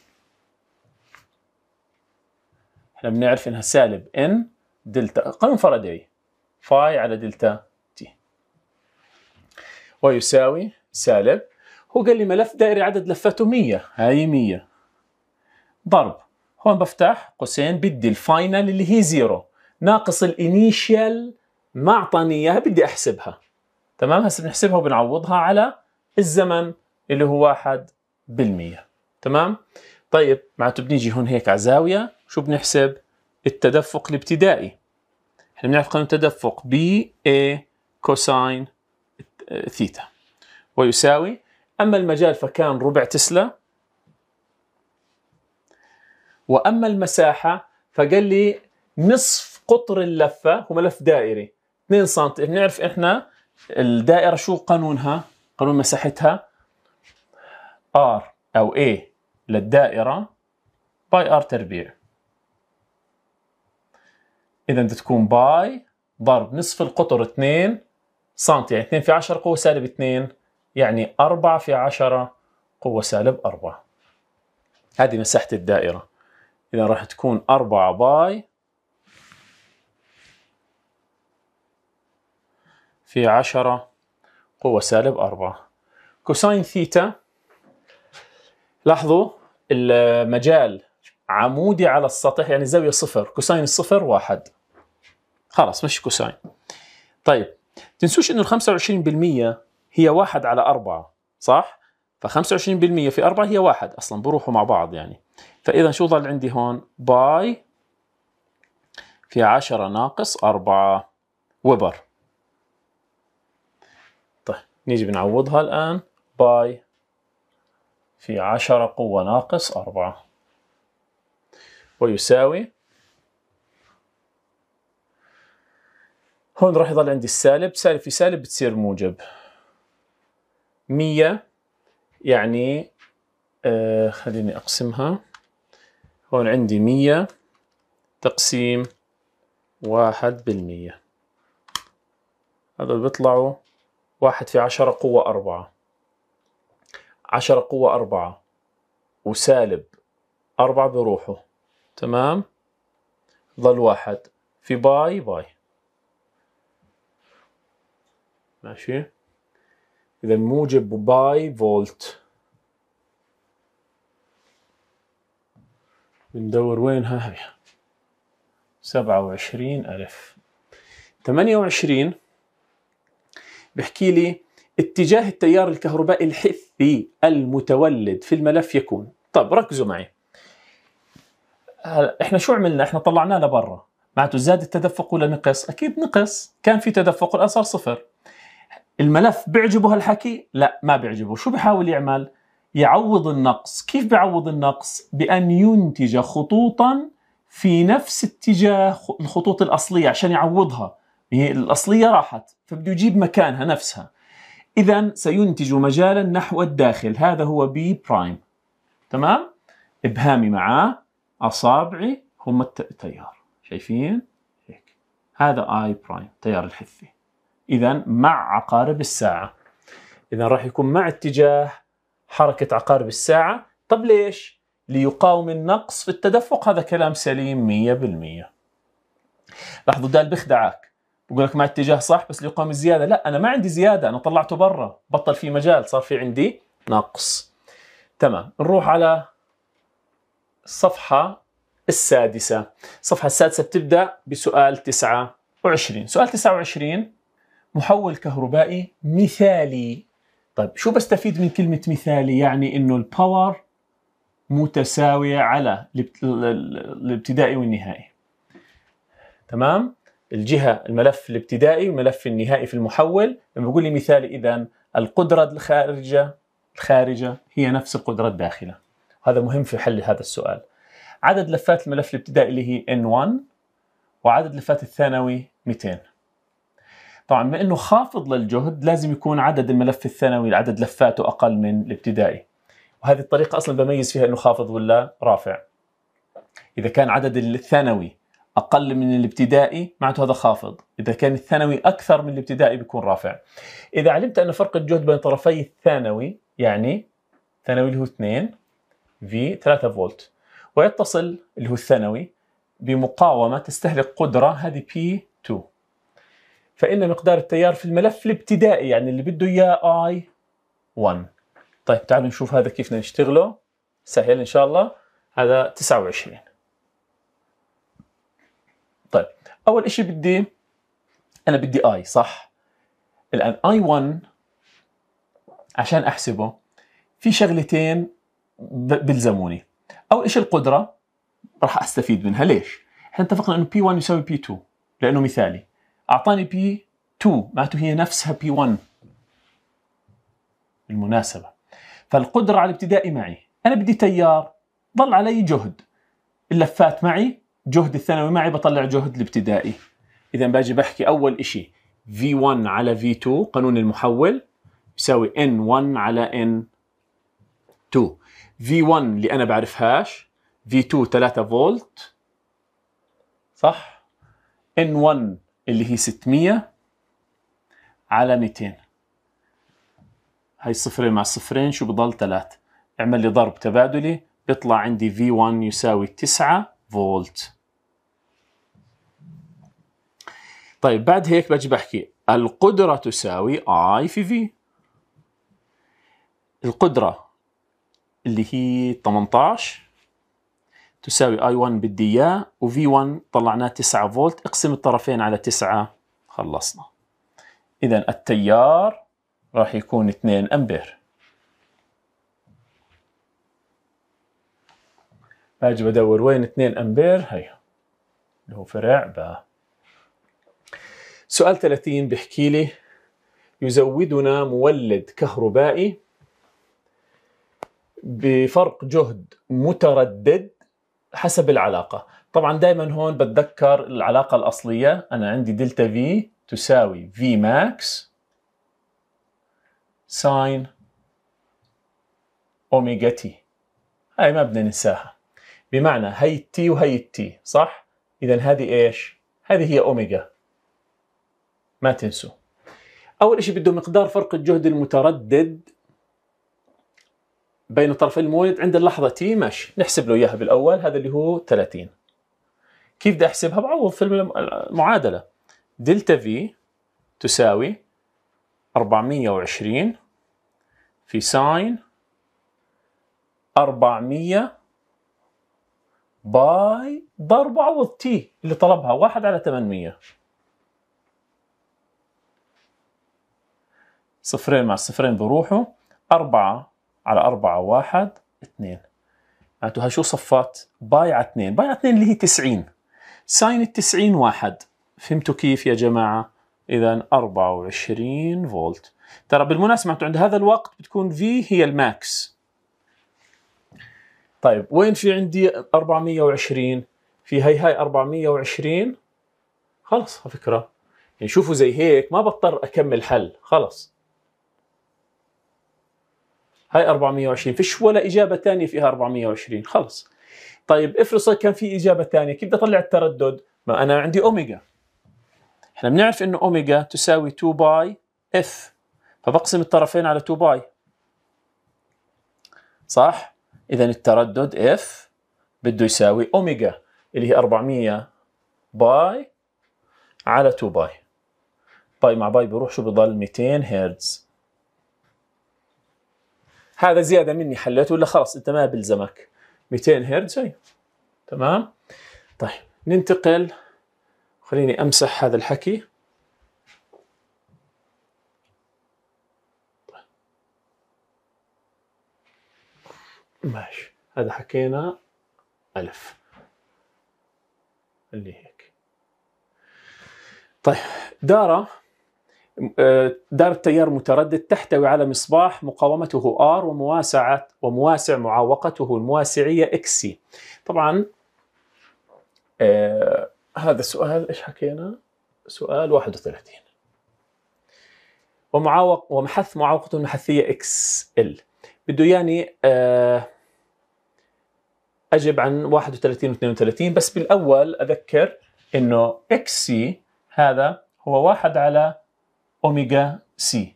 احنا بنعرف انها سالب ان دلتا قانون فاراداي فاي على دلتا تي ويساوي سالب هو قال لي ملف دائري عدد لفاته 100 هاي 100 ضرب هون بفتح قوسين بدي الفاينل اللي هي زيرو ناقص الانيشال ما اعطاني اياها بدي احسبها تمام هسه بنحسبها وبنعوضها على الزمن اللي هو 1% تمام طيب معناته بنيجي هون هيك على زاويه شو بنحسب التدفق الابتدائي احنا بنعرف قانون التدفق بي اي كوساين ثيتا ويساوي أما المجال فكان ربع تسلا وأما المساحة فقال لي نصف قطر اللفة هو ملف دائري 2 سم بنعرف إحنا الدائرة شو قانونها قانون مساحتها R أو A إيه للدائرة باي R تربيع إذا بدها تكون باي ضرب نصف القطر 2 سم يعني 2 في 10 قوة سالب 2 يعني 4 في 10 قوة سالب 4 هذه مساحة الدائرة إذا راح تكون 4 باي في 10 قوة سالب 4 كوساين ثيتا لاحظوا المجال عمودي على السطح يعني زاوية صفر كوساين الصفر واحد خلاص مش كوساين طيب تنسوش انه ال 25% هي واحد على أربعة صح؟ ف 25% في أربعة هي واحد أصلا بروحوا مع بعض يعني فإذا شو ظل عندي هون؟ باي في 10 ناقص 4 وبر طيب نيجي بنعوضها الآن باي في 10 قوة ناقص 4 ويساوي هون راح يضل عندي السالب سالب في سالب بتصير موجب مية يعني آه خليني أقسمها هون عندي مية تقسيم واحد بالمية هذا بيطلعوا واحد في عشرة قوة أربعة عشرة قوة أربعة وسالب أربعة بروحه تمام ظل واحد في باي باي ماشي إذا موجب باي فولت بندور وينها سبعة وعشرين ألف ثمانية وعشرين بحكي لي اتجاه التيار الكهربائي الحثي المتولد في الملف يكون طب ركزوا معي احنا شو عملنا احنا طلعناه لبرا معناته زاد التدفق ولا نقص اكيد نقص كان في تدفق الان صار صفر الملف بيعجبه هالحكي؟ لا ما بيعجبه، شو بحاول يعمل؟ يعوض النقص، كيف بيعوض النقص؟ بأن ينتج خطوطا في نفس اتجاه الخطوط الأصلية عشان يعوضها، هي الأصلية راحت، فبده يجيب مكانها نفسها. إذا سينتج مجالا نحو الداخل، هذا هو بي برايم. تمام؟ إبهامي معاه أصابعي هم التيار، شايفين؟ هيك. هذا آي برايم، تيار الحثي. إذا مع عقارب الساعة إذا راح يكون مع اتجاه حركة عقارب الساعة طب ليش؟ ليقاوم النقص في التدفق هذا كلام سليم 100% لاحظوا دال بيخدعك بقول لك مع اتجاه صح بس ليقاوم الزيادة لا أنا ما عندي زيادة أنا طلعته برا بطل في مجال صار في عندي نقص تمام نروح على الصفحة السادسة الصفحة السادسة بتبدأ بسؤال 29 سؤال 29 محول كهربائي مثالي طيب شو بستفيد من كلمة مثالي يعني انه الباور متساوية على الابتدائي والنهائي تمام الجهة الملف الابتدائي والملف النهائي في المحول لما بقول لي مثالي إذا القدرة الخارجة الخارجة هي نفس القدرة الداخلة هذا مهم في حل هذا السؤال عدد لفات الملف الابتدائي اللي هي N1 وعدد لفات الثانوي 200 طبعا بما انه خافض للجهد لازم يكون عدد الملف الثانوي عدد لفاته اقل من الابتدائي وهذه الطريقه اصلا بميز فيها انه خافض ولا رافع اذا كان عدد الثانوي اقل من الابتدائي معناته هذا خافض اذا كان الثانوي اكثر من الابتدائي بيكون رافع اذا علمت ان فرق الجهد بين طرفي الثانوي يعني ثانوي اللي هو 2 في 3 فولت ويتصل اللي هو الثانوي بمقاومه تستهلك قدره هذه بي 2 فإن مقدار التيار في الملف الابتدائي يعني اللي بده إياه I 1 طيب تعالوا نشوف هذا كيف بدنا نشتغله سهل إن شاء الله هذا 29 طيب أول إشي بدي أنا بدي I صح الآن I 1 عشان أحسبه في شغلتين بلزموني أول شيء القدرة راح أستفيد منها ليش؟ احنا اتفقنا انه P1 يساوي P2 لأنه مثالي اعطاني بي 2 معناته هي نفسها بي 1 بالمناسبه فالقدره على الابتدائي معي انا بدي تيار ضل علي جهد اللفات معي جهد الثانوي معي بطلع جهد الابتدائي اذا باجي بحكي اول شيء V1 على V2 قانون المحول يساوي N1 على N2 V1 اللي انا بعرفهاش V2 3 فولت صح N1 اللي هي 600 على 200 هاي صفرين مع صفرين شو بضل ثلاث اعمل لي ضرب تبادلي بيطلع عندي V1 يساوي 9 فولت طيب بعد هيك بجي بحكي القدرة تساوي I في V القدرة اللي هي 18 تساوي I1 بدي اياه و v وV1 طلعناه 9 فولت اقسم الطرفين على 9 خلصنا إذا التيار راح يكون 2 أمبير باجي بدور وين 2 أمبير هي اللي هو فرع ب سؤال 30 بيحكي لي يزودنا مولد كهربائي بفرق جهد متردد حسب العلاقة طبعا دائما هون بتذكر العلاقة الأصلية أنا عندي دلتا في تساوي في ماكس ساين أوميجا تي هاي ما بدنا ننساها بمعنى هي التي وهي التي صح؟ إذا هذه إيش؟ هذه هي أوميجا ما تنسوا أول شيء بده مقدار فرق الجهد المتردد بين الطرفين المولد عند اللحظة تي ماشي نحسب له إياها بالأول هذا اللي هو 30 كيف بدي أحسبها بعوض في المعادلة دلتا في تساوي 420 في ساين 400 باي ضرب عوض تي اللي طلبها 1 على 800 صفرين مع صفرين بروحوا 4 على 4 1 2 معناته شو صفات بايع 2 بايع 2 اللي هي 90 ساين ال 90 واحد فهمتوا كيف يا جماعه اذا 24 فولت ترى بالمناسبه عند هذا الوقت بتكون في هي الماكس طيب وين في عندي 420 في هي هاي 420 خلص على فكره يعني شوفوا زي هيك ما بضطر اكمل حل خلص هاي 420 فيش ولا اجابه ثانيه فيها 420 خلص طيب افرض كان في اجابه ثانيه كيف بدي اطلع التردد ما انا عندي اوميجا احنا بنعرف انه اوميجا تساوي 2 باي اف فبقسم الطرفين على 2 باي صح اذا التردد اف بده يساوي اوميجا اللي هي 400 باي على 2 باي باي مع باي بيروح شو بضل 200 هرتز هذا زياده مني حليته ولا خلاص انت ما بلزمك 200 هرتز هي تمام طيب ننتقل خليني امسح هذا الحكي طيب. ماشي هذا حكينا ألف اللي هيك طيب دارة دار التيار متردد تحتوي على مصباح مقاومته R ومواسعة ومواسع معاوقته المواسعية XC طبعا آه هذا السؤال إيش حكينا؟ سؤال 31 ومعوق ومحث معاوقته المحثية إكس ال بده يعني آه أجب عن 31 و 32 بس بالأول أذكر إنه XC هذا هو واحد على أوميجا سي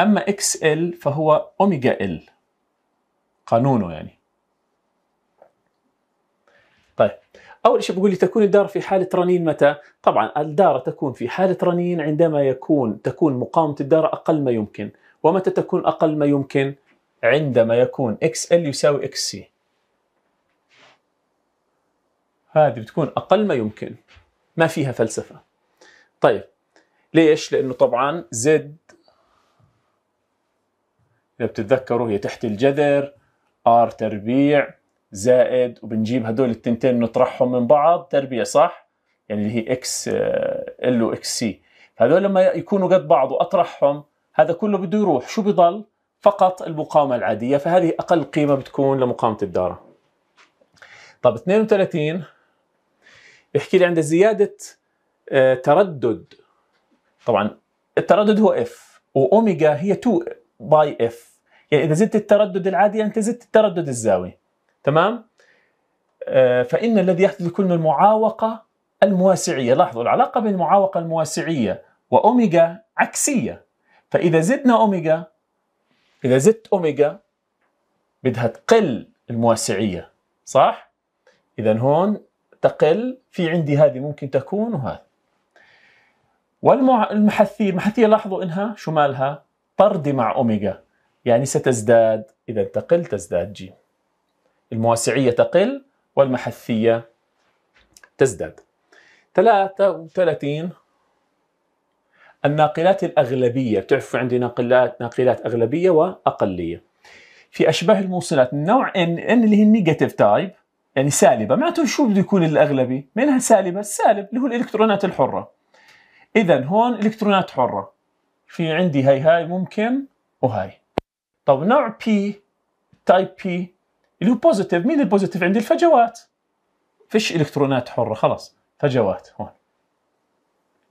أما إكس إل فهو أوميجا إل قانونه يعني طيب أول شيء بقول لي تكون الدارة في حالة رنين متى؟ طبعا الدارة تكون في حالة رنين عندما يكون تكون مقاومة الدارة أقل ما يمكن ومتى تكون أقل ما يمكن؟ عندما يكون إكس إل يساوي إكس سي هذه بتكون أقل ما يمكن ما فيها فلسفة طيب ليش؟ لأنه طبعا زد إذا بتتذكروا هي تحت الجذر ار تربيع زائد وبنجيب هدول التنتين نطرحهم من بعض تربيع صح؟ يعني اللي هي اكس ال واكس سي هذول لما يكونوا قد بعض واطرحهم هذا كله بده يروح شو بضل؟ فقط المقاومة العادية فهذه أقل قيمة بتكون لمقاومة الدارة طب 32 بيحكي لي عند زيادة آه، تردد طبعا التردد هو اف واوميجا هي 2 باي اف يعني اذا زدت التردد العادي انت زدت التردد الزاوي تمام آه، فان الذي يحدث يكون المعاوقه المواسعيه لاحظوا العلاقه بين المعاوقه المواسعيه واوميجا عكسيه فاذا زدنا اوميجا اذا زدت اوميجا بدها تقل المواسعيه صح اذا هون تقل في عندي هذه ممكن تكون وهذا والمحثية المحثية لاحظوا إنها شو مالها طردي مع أوميجا يعني ستزداد إذا تقل تزداد جيم المواسعية تقل والمحثية تزداد 33 الناقلات الأغلبية بتعرفوا عندي ناقلات ناقلات أغلبية وأقلية في أشباه الموصلات نوع N N اللي هي النيجاتيف تايب يعني سالبة معناته شو بده يكون الأغلبي منها سالبة السالب اللي هو الإلكترونات الحرة اذا هون الكترونات حره في عندي هاي هاي ممكن وهاي طب نوع بي تايب بي اللي هو بوزيتيف مين البوزيتيف عندي الفجوات فيش الكترونات حره خلاص فجوات هون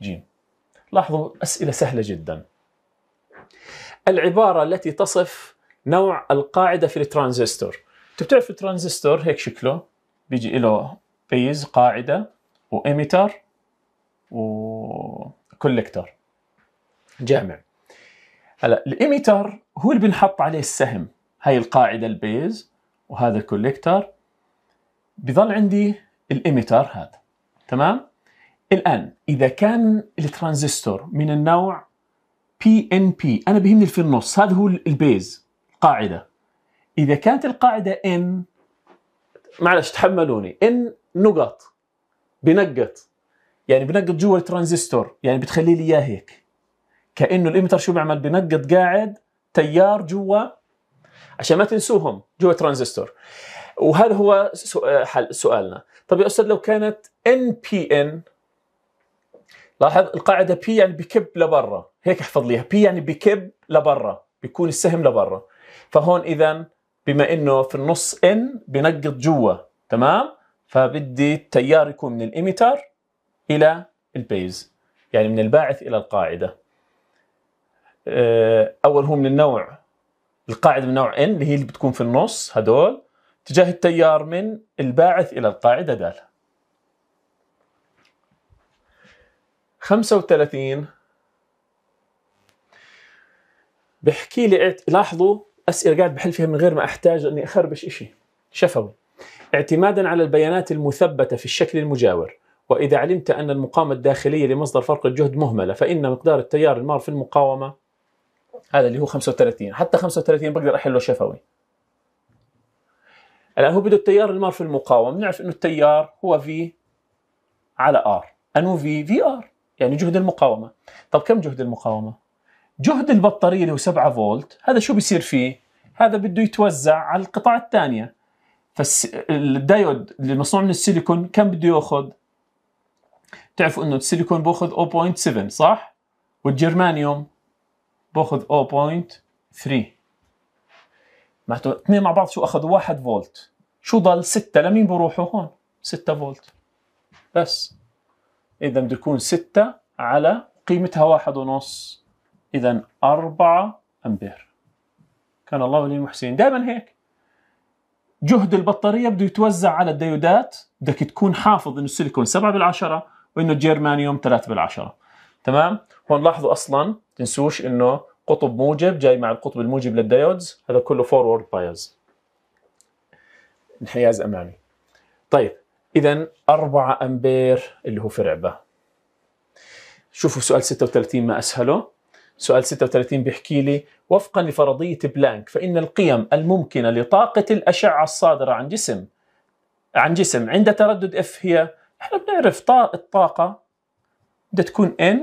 جيم لاحظوا اسئله سهله جدا العباره التي تصف نوع القاعده في الترانزستور انتم بتعرفوا الترانزستور هيك شكله بيجي له بيز قاعده وإيميتر وكوليكتر جامع هلا الايميتر هو اللي بنحط عليه السهم هاي القاعده البيز وهذا الكوليكتر بضل عندي الايميتر هذا تمام الان اذا كان الترانزستور من النوع بي ان بي انا بيهمني في النص هذا هو البيز قاعده اذا كانت القاعده ان معلش تحملوني ان نقط بنقط يعني بنقط جوا الترانزستور يعني بتخلي لي اياه هيك كانه الامتر شو بيعمل بنقط قاعد تيار جوا عشان ما تنسوهم جوا الترانزستور وهذا هو حل سؤالنا طب يا استاذ لو كانت ان بي ان لاحظ القاعده بي يعني بكب لبرا هيك احفظ ليها بي يعني بكب لبرا بيكون السهم لبرا فهون اذا بما انه في النص ان بنقط جوا تمام فبدي التيار يكون من الايميتر إلى البيز يعني من الباعث إلى القاعدة آه، أول هو من النوع القاعدة من نوع N اللي هي اللي بتكون في النص هدول تجاه التيار من الباعث إلى القاعدة دال 35 بحكي لي لاحظوا أسئلة قاعد بحل فيها من غير ما أحتاج أني أخربش إشي شفوي اعتمادا على البيانات المثبتة في الشكل المجاور وإذا علمت أن المقاومة الداخلية لمصدر فرق الجهد مهملة فإن مقدار التيار المار في المقاومة هذا اللي هو 35 حتى 35 بقدر أحله شفوي الآن هو بده التيار المار في المقاومة بنعرف أنه التيار هو في على آر أنو في في آر يعني جهد المقاومة طب كم جهد المقاومة؟ جهد البطارية اللي هو 7 فولت هذا شو بيصير فيه؟ هذا بده يتوزع على القطع الثانية فالدايود اللي مصنوع من السيليكون كم بده ياخذ؟ تعرفوا انه السيليكون باخذ 0.7 صح؟ والجرمانيوم باخذ 0.3 معناته اثنين مع بعض شو اخذوا 1 فولت شو ضل 6 لمين بروحوا هون 6 فولت بس اذا بده يكون 6 على قيمتها واحد ونص اذا 4 امبير كان الله ولي المحسنين دائما هيك جهد البطاريه بده يتوزع على الديودات بدك تكون حافظ انه السيليكون 7 بالعشره وانه الجيرمانيوم 3 بالعشرة تمام هون لاحظوا اصلا تنسوش انه قطب موجب جاي مع القطب الموجب للدايودز هذا كله فورورد بايز انحياز امامي طيب اذا 4 امبير اللي هو فرع رعبه شوفوا سؤال 36 ما اسهله سؤال 36 بيحكي لي وفقا لفرضيه بلانك فان القيم الممكنه لطاقه الاشعه الصادره عن جسم عن جسم عند تردد اف هي احنا بنعرف الطاقة بدها تكون N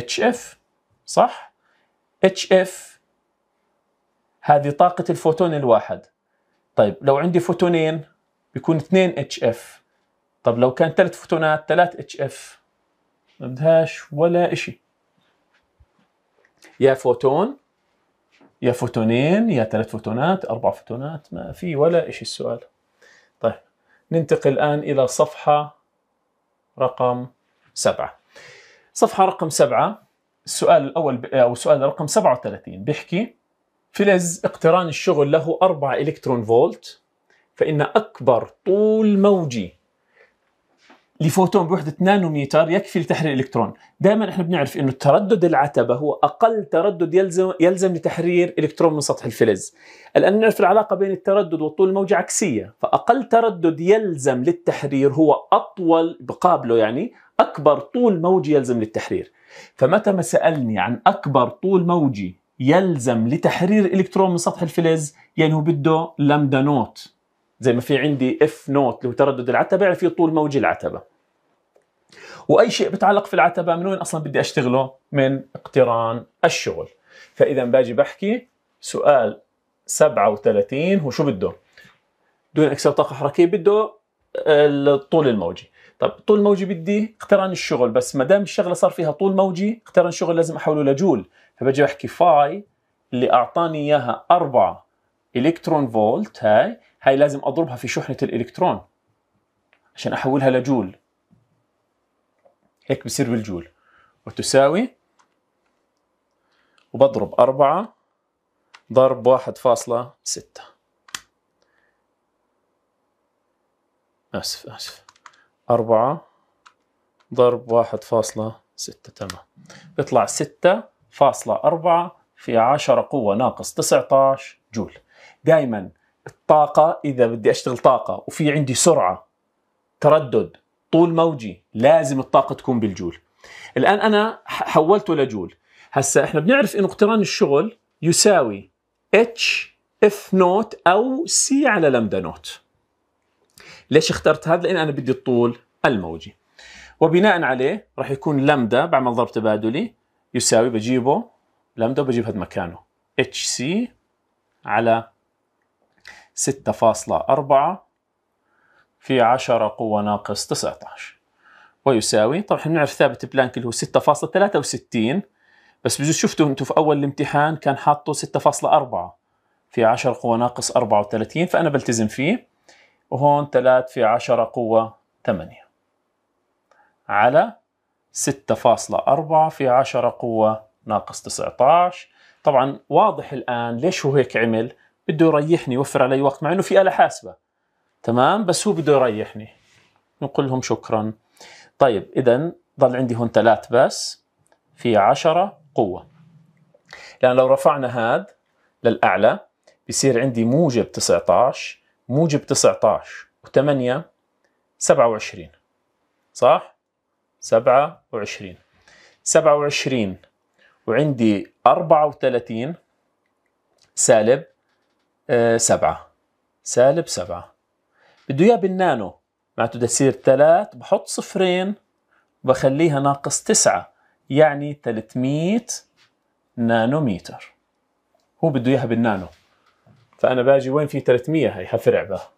HF صح؟ HF هذه طاقة الفوتون الواحد طيب لو عندي فوتونين بيكون 2 HF طب لو كان ثلاث فوتونات 3 HF ما بدهاش ولا إشي يا فوتون يا فوتونين يا ثلاث فوتونات أربع فوتونات ما في ولا إشي السؤال طيب ننتقل الآن إلى صفحة رقم سبعة صفحة رقم سبعة السؤال الأول أو السؤال رقم 37 بيحكي فلز اقتران الشغل له 4 إلكترون فولت فإن أكبر طول موجي لفوتون بوحده نانوميتر يكفي لتحرير الكترون دائما احنا بنعرف انه تردد العتبه هو اقل تردد يلزم يلزم لتحرير الكترون من سطح الفلز الان نعرف العلاقه بين التردد والطول الموجة عكسيه فاقل تردد يلزم للتحرير هو اطول بقابله يعني اكبر طول موجي يلزم للتحرير فمتى ما سالني عن اكبر طول موجي يلزم لتحرير الكترون من سطح الفلز يعني هو بده لمدا نوت زي ما في عندي اف نوت اللي هو تردد العتبه يعني في طول موج العتبه واي شيء بتعلق في العتبه من وين اصلا بدي اشتغله من اقتران الشغل فاذا باجي بحكي سؤال 37 هو شو بده دون اكسر طاقه حركيه بده آه، الطول الموجي طب طول موجي بدي اقتران الشغل بس ما دام الشغله صار فيها طول موجي اقتران الشغل لازم احوله لجول فبجي بحكي فاي اللي اعطاني اياها 4 الكترون فولت هاي هاي لازم اضربها في شحنه الالكترون عشان احولها لجول هيك بصير بالجول وتساوي وبضرب 4 ضرب 1.6 اسف اسف 4 ضرب 1.6 تمام بيطلع 6.4 في 10 قوة ناقص 19 جول دائما الطاقه اذا بدي اشتغل طاقه وفي عندي سرعه تردد طول موجي لازم الطاقه تكون بالجول الان انا حولته لجول هسا احنا بنعرف انه اقتران الشغل يساوي اتش اف نوت او سي على لمدا نوت ليش اخترت هذا لان انا بدي الطول الموجي وبناء عليه راح يكون لمدا بعمل ضرب تبادلي يساوي بجيبه لمدا وبجيب هذا مكانه اتش سي على 6.4 في 10 قوة ناقص 19 ويساوي طبعا احنا بنعرف ثابت بلانك اللي هو 6.63 بس بجوز شفتوا انتم في اول الامتحان كان حاطه 6.4 في 10 قوة ناقص 34 فأنا بلتزم فيه وهون 3 في 10 قوة 8 على 6.4 في 10 قوة ناقص 19 طبعا واضح الآن ليش هو هيك عمل بده يريحني يوفر علي وقت مع انه في آلة حاسبة تمام بس هو بده يريحني نقول لهم شكرا طيب اذا ضل عندي هون ثلاث بس في عشرة قوة لأن لو رفعنا هاد للأعلى بصير عندي موجب 19 موجب 19 و8 27 صح؟ 27 27 وعندي 34 سالب آه، سبعة سالب سبعة بده إياه بالنانو معناته بدها تصير ثلاث بحط صفرين وبخليها ناقص 9 يعني 300 نانومتر هو بده اياها بالنانو فانا باجي وين في 300 هي حفرع بها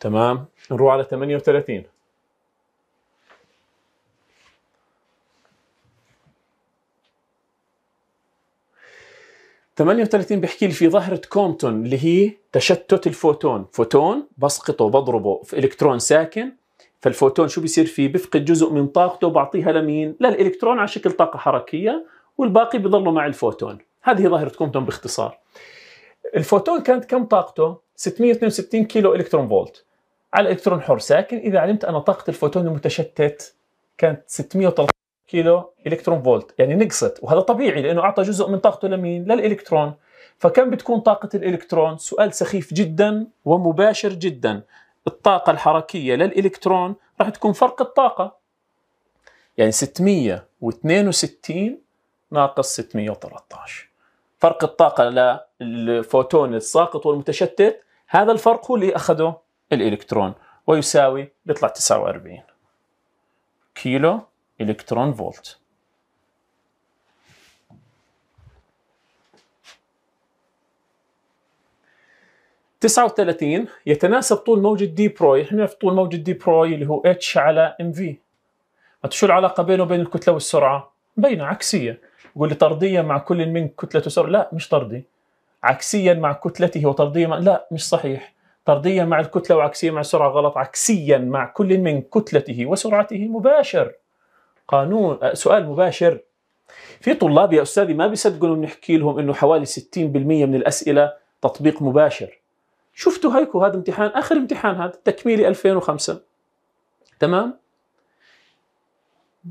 تمام نروح على 38 38 بيحكي لي في ظاهرة كومتون اللي هي تشتت الفوتون فوتون بسقطه بضربه في إلكترون ساكن فالفوتون شو بيصير فيه بفقد جزء من طاقته بعطيها لمين للإلكترون على شكل طاقة حركية والباقي بضله مع الفوتون هذه ظاهرة كومتون باختصار الفوتون كانت كم طاقته 662 كيلو إلكترون فولت على إلكترون حر ساكن إذا علمت أن طاقة الفوتون المتشتت كانت 613 كيلو الكترون فولت يعني نقصت وهذا طبيعي لانه اعطى جزء من طاقته لمين للالكترون فكم بتكون طاقه الالكترون سؤال سخيف جدا ومباشر جدا الطاقه الحركيه للالكترون راح تكون فرق الطاقه يعني 662 ناقص 613 فرق الطاقه للفوتون الساقط والمتشتت هذا الفرق هو اللي اخذه الالكترون ويساوي بيطلع 49 كيلو الكترون فولت تسعة وثلاثين يتناسب طول موجة دي بروي احنا نعرف طول موجة دي بروي اللي هو اتش على ام في شو العلاقة بينه وبين الكتلة والسرعة؟ مبينة عكسية يقول لي طرديا مع كل من كتلة وسرعة لا مش طردي عكسيا مع كتلته وطرديا مع... لا مش صحيح طرديا مع الكتلة وعكسيا مع السرعة غلط عكسيا مع كل من كتلته وسرعته مباشر قانون آه، سؤال مباشر في طلاب يا استاذي ما بيصدقوا بنحكي لهم انه حوالي 60% من الاسئله تطبيق مباشر شفتوا هيكو هذا امتحان اخر امتحان هذا تكميلي 2005 تمام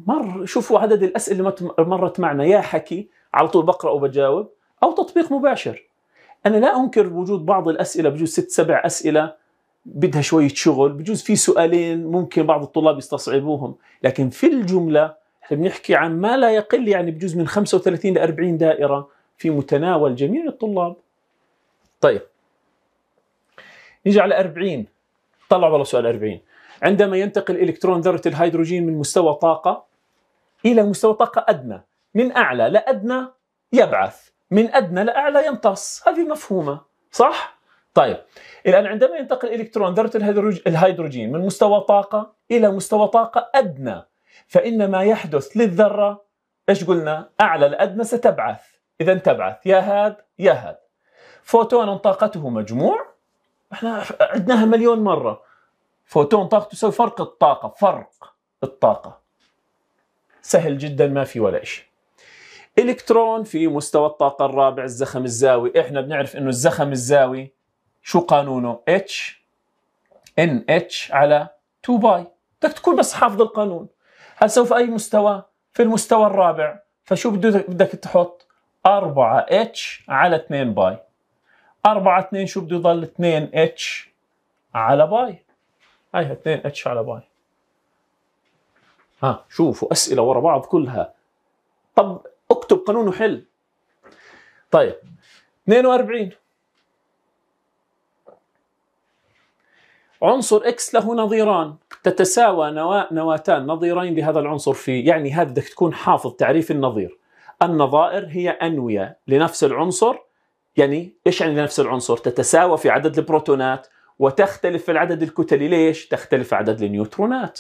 مر شوفوا عدد الاسئله اللي مرت معنا يا حكي على طول بقرا وبجاوب او تطبيق مباشر انا لا انكر وجود بعض الاسئله بجوز ست سبع اسئله بدها شوية شغل بجوز في سؤالين ممكن بعض الطلاب يستصعبوهم لكن في الجملة احنا بنحكي عن ما لا يقل يعني بجوز من 35 ل 40 دائرة في متناول جميع الطلاب طيب نيجي على 40 طلعوا على سؤال 40 عندما ينتقل الكترون ذره الهيدروجين من مستوى طاقه الى مستوى طاقه ادنى من اعلى لادنى يبعث من ادنى لاعلى يمتص هذه مفهومه صح طيب الآن عندما ينتقل الإلكترون ذرة الهيدروجين من مستوى طاقة إلى مستوى طاقة أدنى فإن ما يحدث للذرة إيش قلنا؟ أعلى الأدنى ستبعث إذا تبعث يا هاد يا هاد فوتون طاقته مجموع احنا عدناها مليون مرة فوتون طاقته يسوي فرق الطاقة فرق الطاقة سهل جدا ما في ولا شيء الكترون في مستوى الطاقة الرابع الزخم الزاوي احنا بنعرف انه الزخم الزاوي شو قانونه اتش ان اتش على 2 باي بدك تكون بس حافظ القانون هل سوف اي مستوى في المستوى الرابع فشو بدك تحط 4 اتش على 2 باي 4 2 شو بده يضل 2 اتش على باي هاي 2 اتش على باي ها شوفوا اسئله ورا بعض كلها طب اكتب قانون وحل طيب 42 عنصر اكس له نظيران تتساوى نواتان نظيرين لهذا العنصر في يعني هذا بدك تكون حافظ تعريف النظير النظائر هي أنوية لنفس العنصر يعني إيش يعني لنفس العنصر تتساوى في عدد البروتونات وتختلف في العدد الكتلي ليش تختلف عدد النيوترونات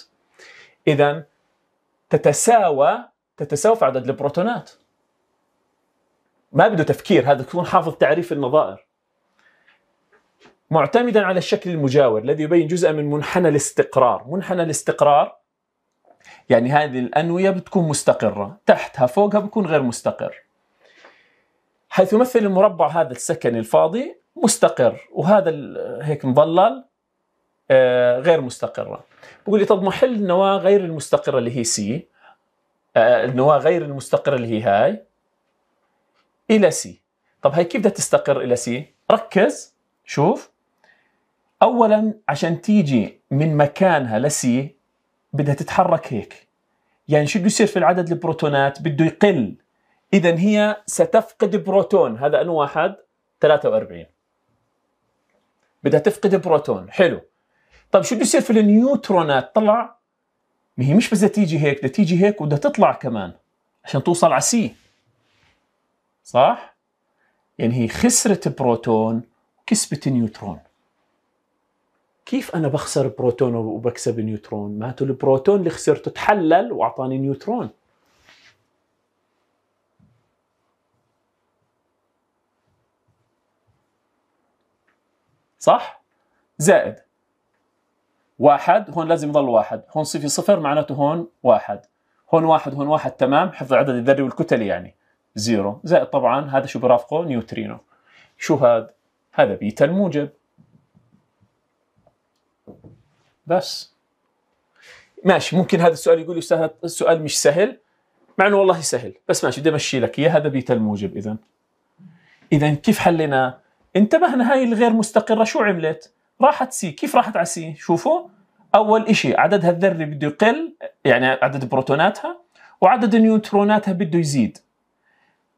إذا تتساوى تتساوى في عدد البروتونات ما بده تفكير هذا تكون حافظ تعريف النظائر معتمدا على الشكل المجاور الذي يبين جزءا من منحنى الاستقرار منحنى الاستقرار يعني هذه الأنوية بتكون مستقرة تحتها فوقها بكون غير مستقر حيث يمثل المربع هذا السكني الفاضي مستقر وهذا هيك مظلل آه، غير مستقرة بقول لي تضمحل النواة غير المستقرة اللي هي سي آه، النواة غير المستقرة اللي هي هاي إلى سي طب هاي كيف بدها تستقر إلى سي ركز شوف اولا عشان تيجي من مكانها لسي بدها تتحرك هيك يعني شو بده يصير في العدد البروتونات بده يقل اذا هي ستفقد بروتون هذا ان واحد 43 بدها تفقد بروتون حلو طيب شو بده يصير في النيوترونات طلع ما هي مش بس تيجي هيك بدها تيجي هيك وبدها تطلع كمان عشان توصل على سي صح يعني هي خسرت بروتون وكسبت نيوترون كيف انا بخسر بروتون وبكسب نيوترون؟ معناته البروتون اللي خسرته تحلل واعطاني نيوترون. صح؟ زائد واحد هون لازم يضل واحد هون صفي صفر معناته هون واحد هون واحد هون واحد تمام حفظ العدد الذري والكتلي يعني زيرو زائد طبعا هذا شو برافقه نيوترينو شو هذا؟ هذا بيتا الموجب بس ماشي ممكن هذا السؤال يقول لي السؤال مش سهل مع انه والله سهل بس ماشي بدي امشي لك اياه هذا بيتا الموجب اذا اذا كيف حلينا انتبهنا هاي الغير مستقره شو عملت راحت سي كيف راحت على سي شوفوا اول شيء عددها الذري بده يقل يعني عدد بروتوناتها وعدد نيوتروناتها بده يزيد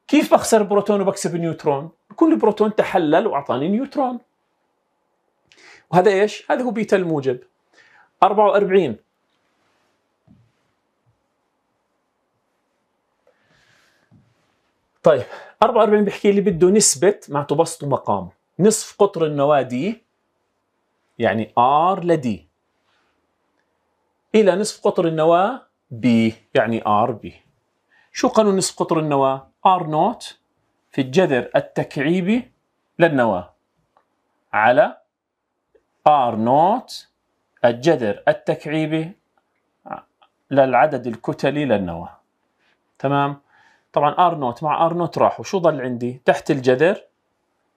كيف بخسر بروتون وبكسب نيوترون كل بروتون تحلل واعطاني نيوترون وهذا ايش هذا هو بيتا الموجب 44 طيب 44 بحكي لي بده نسبة مع تبسط مقام نصف قطر النواة دي يعني R لدي إلى نصف قطر النواة B يعني R B شو قانون نصف قطر النواة؟ R نوت في الجذر التكعيبي للنواة على R نوت الجذر التكعيبي للعدد الكتلي للنواة تمام طبعا ار نوت مع ار نوت راحوا شو ضل عندي تحت الجذر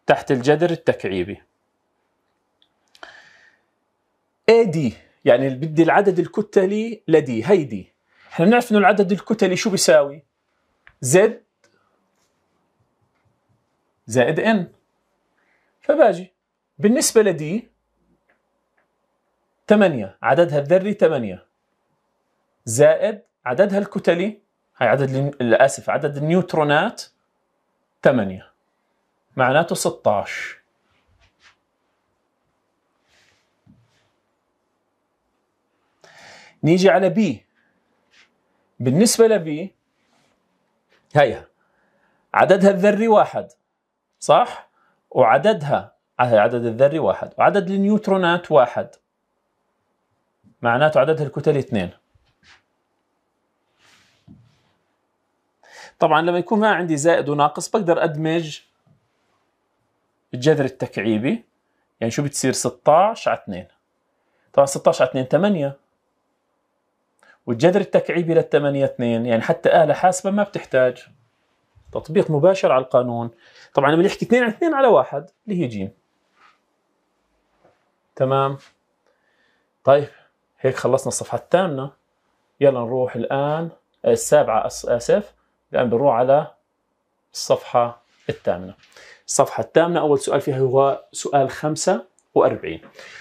تحت الجذر التكعيبي اي دي يعني بدي العدد الكتلي لدي هي دي احنا بنعرف انه العدد الكتلي شو بيساوي زد زائد ان فباجي بالنسبة لدي 8 عددها الذري 8 زائد عددها الكتلي هاي عدد اسف عدد النيوترونات 8 معناته 16 نيجي على بي بالنسبة لبي هيها عددها الذري واحد صح؟ وعددها عدد الذري واحد وعدد النيوترونات واحد معناته عددها الكتلي اثنين طبعا لما يكون ما عندي زائد وناقص بقدر ادمج الجذر التكعيبي يعني شو بتصير 16 على 2 طبعا 16 على 2 8 والجذر التكعيبي لل 8 2 يعني حتى آلة حاسبة ما بتحتاج تطبيق مباشر على القانون طبعا لما يحكي 2 على 2 على 1 اللي هي ج تمام طيب هيك خلصنا الصفحة الثامنة يلا نروح الآن آه، السابعة آسف الآن بنروح على الصفحة الثامنة الصفحة الثامنة أول سؤال فيها هو سؤال 45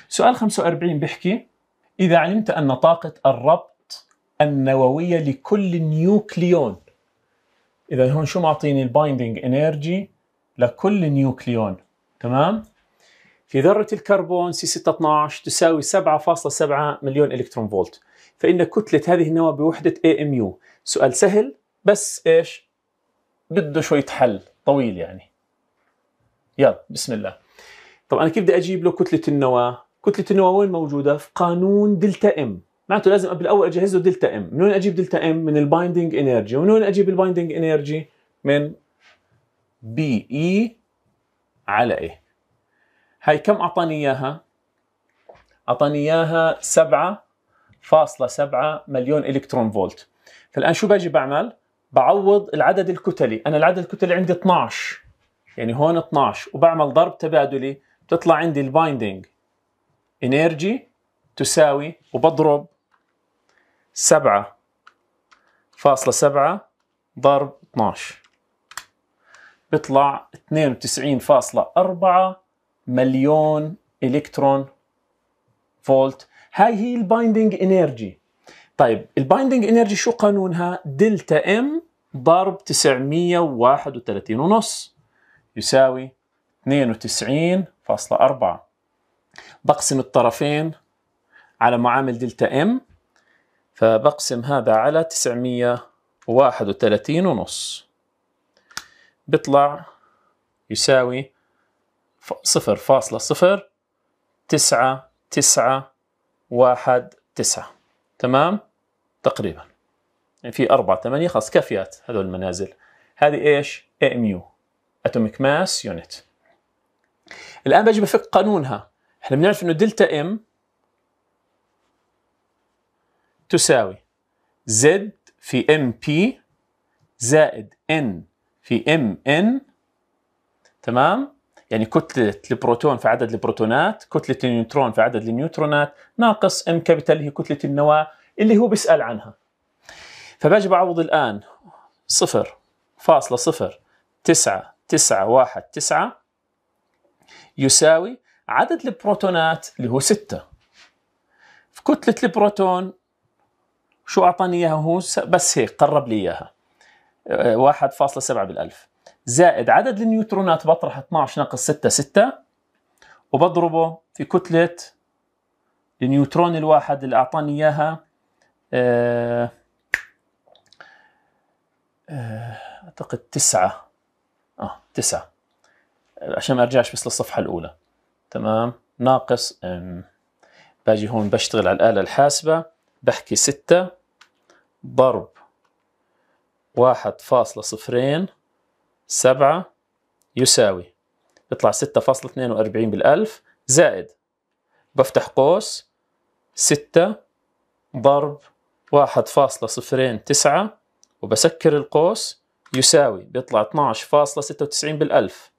سؤال 45 بيحكي إذا علمت أن طاقة الربط النووية لكل نيوكليون إذا هون شو معطيني البايندينج انرجي لكل نيوكليون تمام في ذرة الكربون سي 612 تساوي 7.7 مليون إلكترون فولت فإن كتلة هذه النواة بوحدة AMU سؤال سهل بس إيش بده شوية حل طويل يعني يلا بسم الله طب أنا كيف بدي أجيب له كتلة النواة كتلة النواة وين موجودة في قانون دلتا إم معناته لازم قبل الاول اجهز له دلتا ام من وين اجيب دلتا ام من البايندينج انرجي ومن وين اجيب البايندينج انرجي من بي اي e على ايه هاي كم اعطاني اياها؟ اعطاني اياها 7.7 مليون الكترون فولت فالان شو باجي بعمل؟ بعوض العدد الكتلي، انا العدد الكتلي عندي 12 يعني هون 12 وبعمل ضرب تبادلي بتطلع عندي البايندينج انرجي تساوي وبضرب 7.7 ضرب 12 بيطلع 92.4 مليون الكترون فولت هاي هي البايندينج انرجي طيب البايندينج انرجي شو قانونها دلتا ام ضرب 931 ونص يساوي 92.4 بقسم الطرفين على معامل دلتا ام فبقسم هذا على 931 ونص بيطلع يساوي صفر فاصلة صفر تسعة تسعة واحد تسعة تمام تقريبا يعني في أربعة ثمانية خلاص كافيات هذول المنازل هذه إيش AMU Atomic Mass Unit الآن بجي بفك قانونها احنا بنعرف إنه دلتا إم تساوي زد في MP زائد N في MN تمام يعني كتله البروتون في عدد البروتونات كتله النيوترون في عدد النيوترونات ناقص ام كابيتال هي كتله النواه اللي هو بيسال عنها فباجي بعوض الان صفر فاصلة صفر تسعة تسعة واحد تسعة يساوي عدد البروتونات اللي هو ستة في كتلة البروتون شو أعطاني إياها هو بس هيك قرب لي إياها واحد فاصلة سبعة بالألف زائد عدد النيوترونات بطرح 12 ناقص 6 6 وبضربه في كتلة النيوترون الواحد اللي أعطاني إياها آه، آه، أعتقد تسعة آه تسعة عشان ما أرجعش بس للصفحة الأولى تمام ناقص ام باجي هون بشتغل على الآلة الحاسبة بحكي ستة ضرب واحد فاصلة صفرين سبعة يساوي بيطلع 6.42 بالألف زائد بفتح قوس 6 ضرب 1.029 وبسكر القوس يساوي بيطلع 12.96 بالألف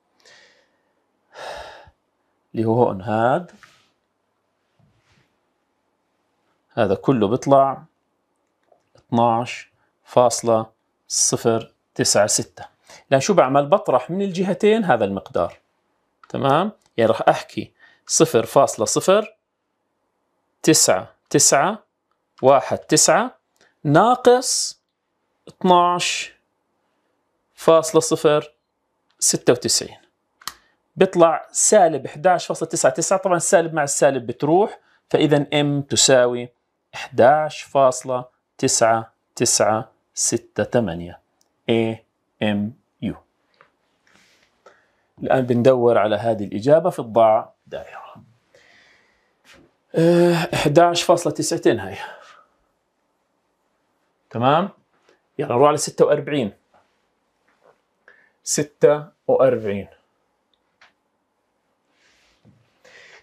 اللي هو هون هاد هذا كله بيطلع 12.096 لأن شو بعمل بطرح من الجهتين هذا المقدار تمام يعني راح أحكي صفر فاصلة صفر تسعة تسعة واحد تسعة ناقص 12.096 فاصلة صفر ستة وتسعين بيطلع سالب 11.99 طبعا السالب مع السالب بتروح فإذا m تساوي 11.9968 ام الآن بندور على هذه الإجابة في الضاع دائرة 11.9 هاي تمام يلا نروح على 46 46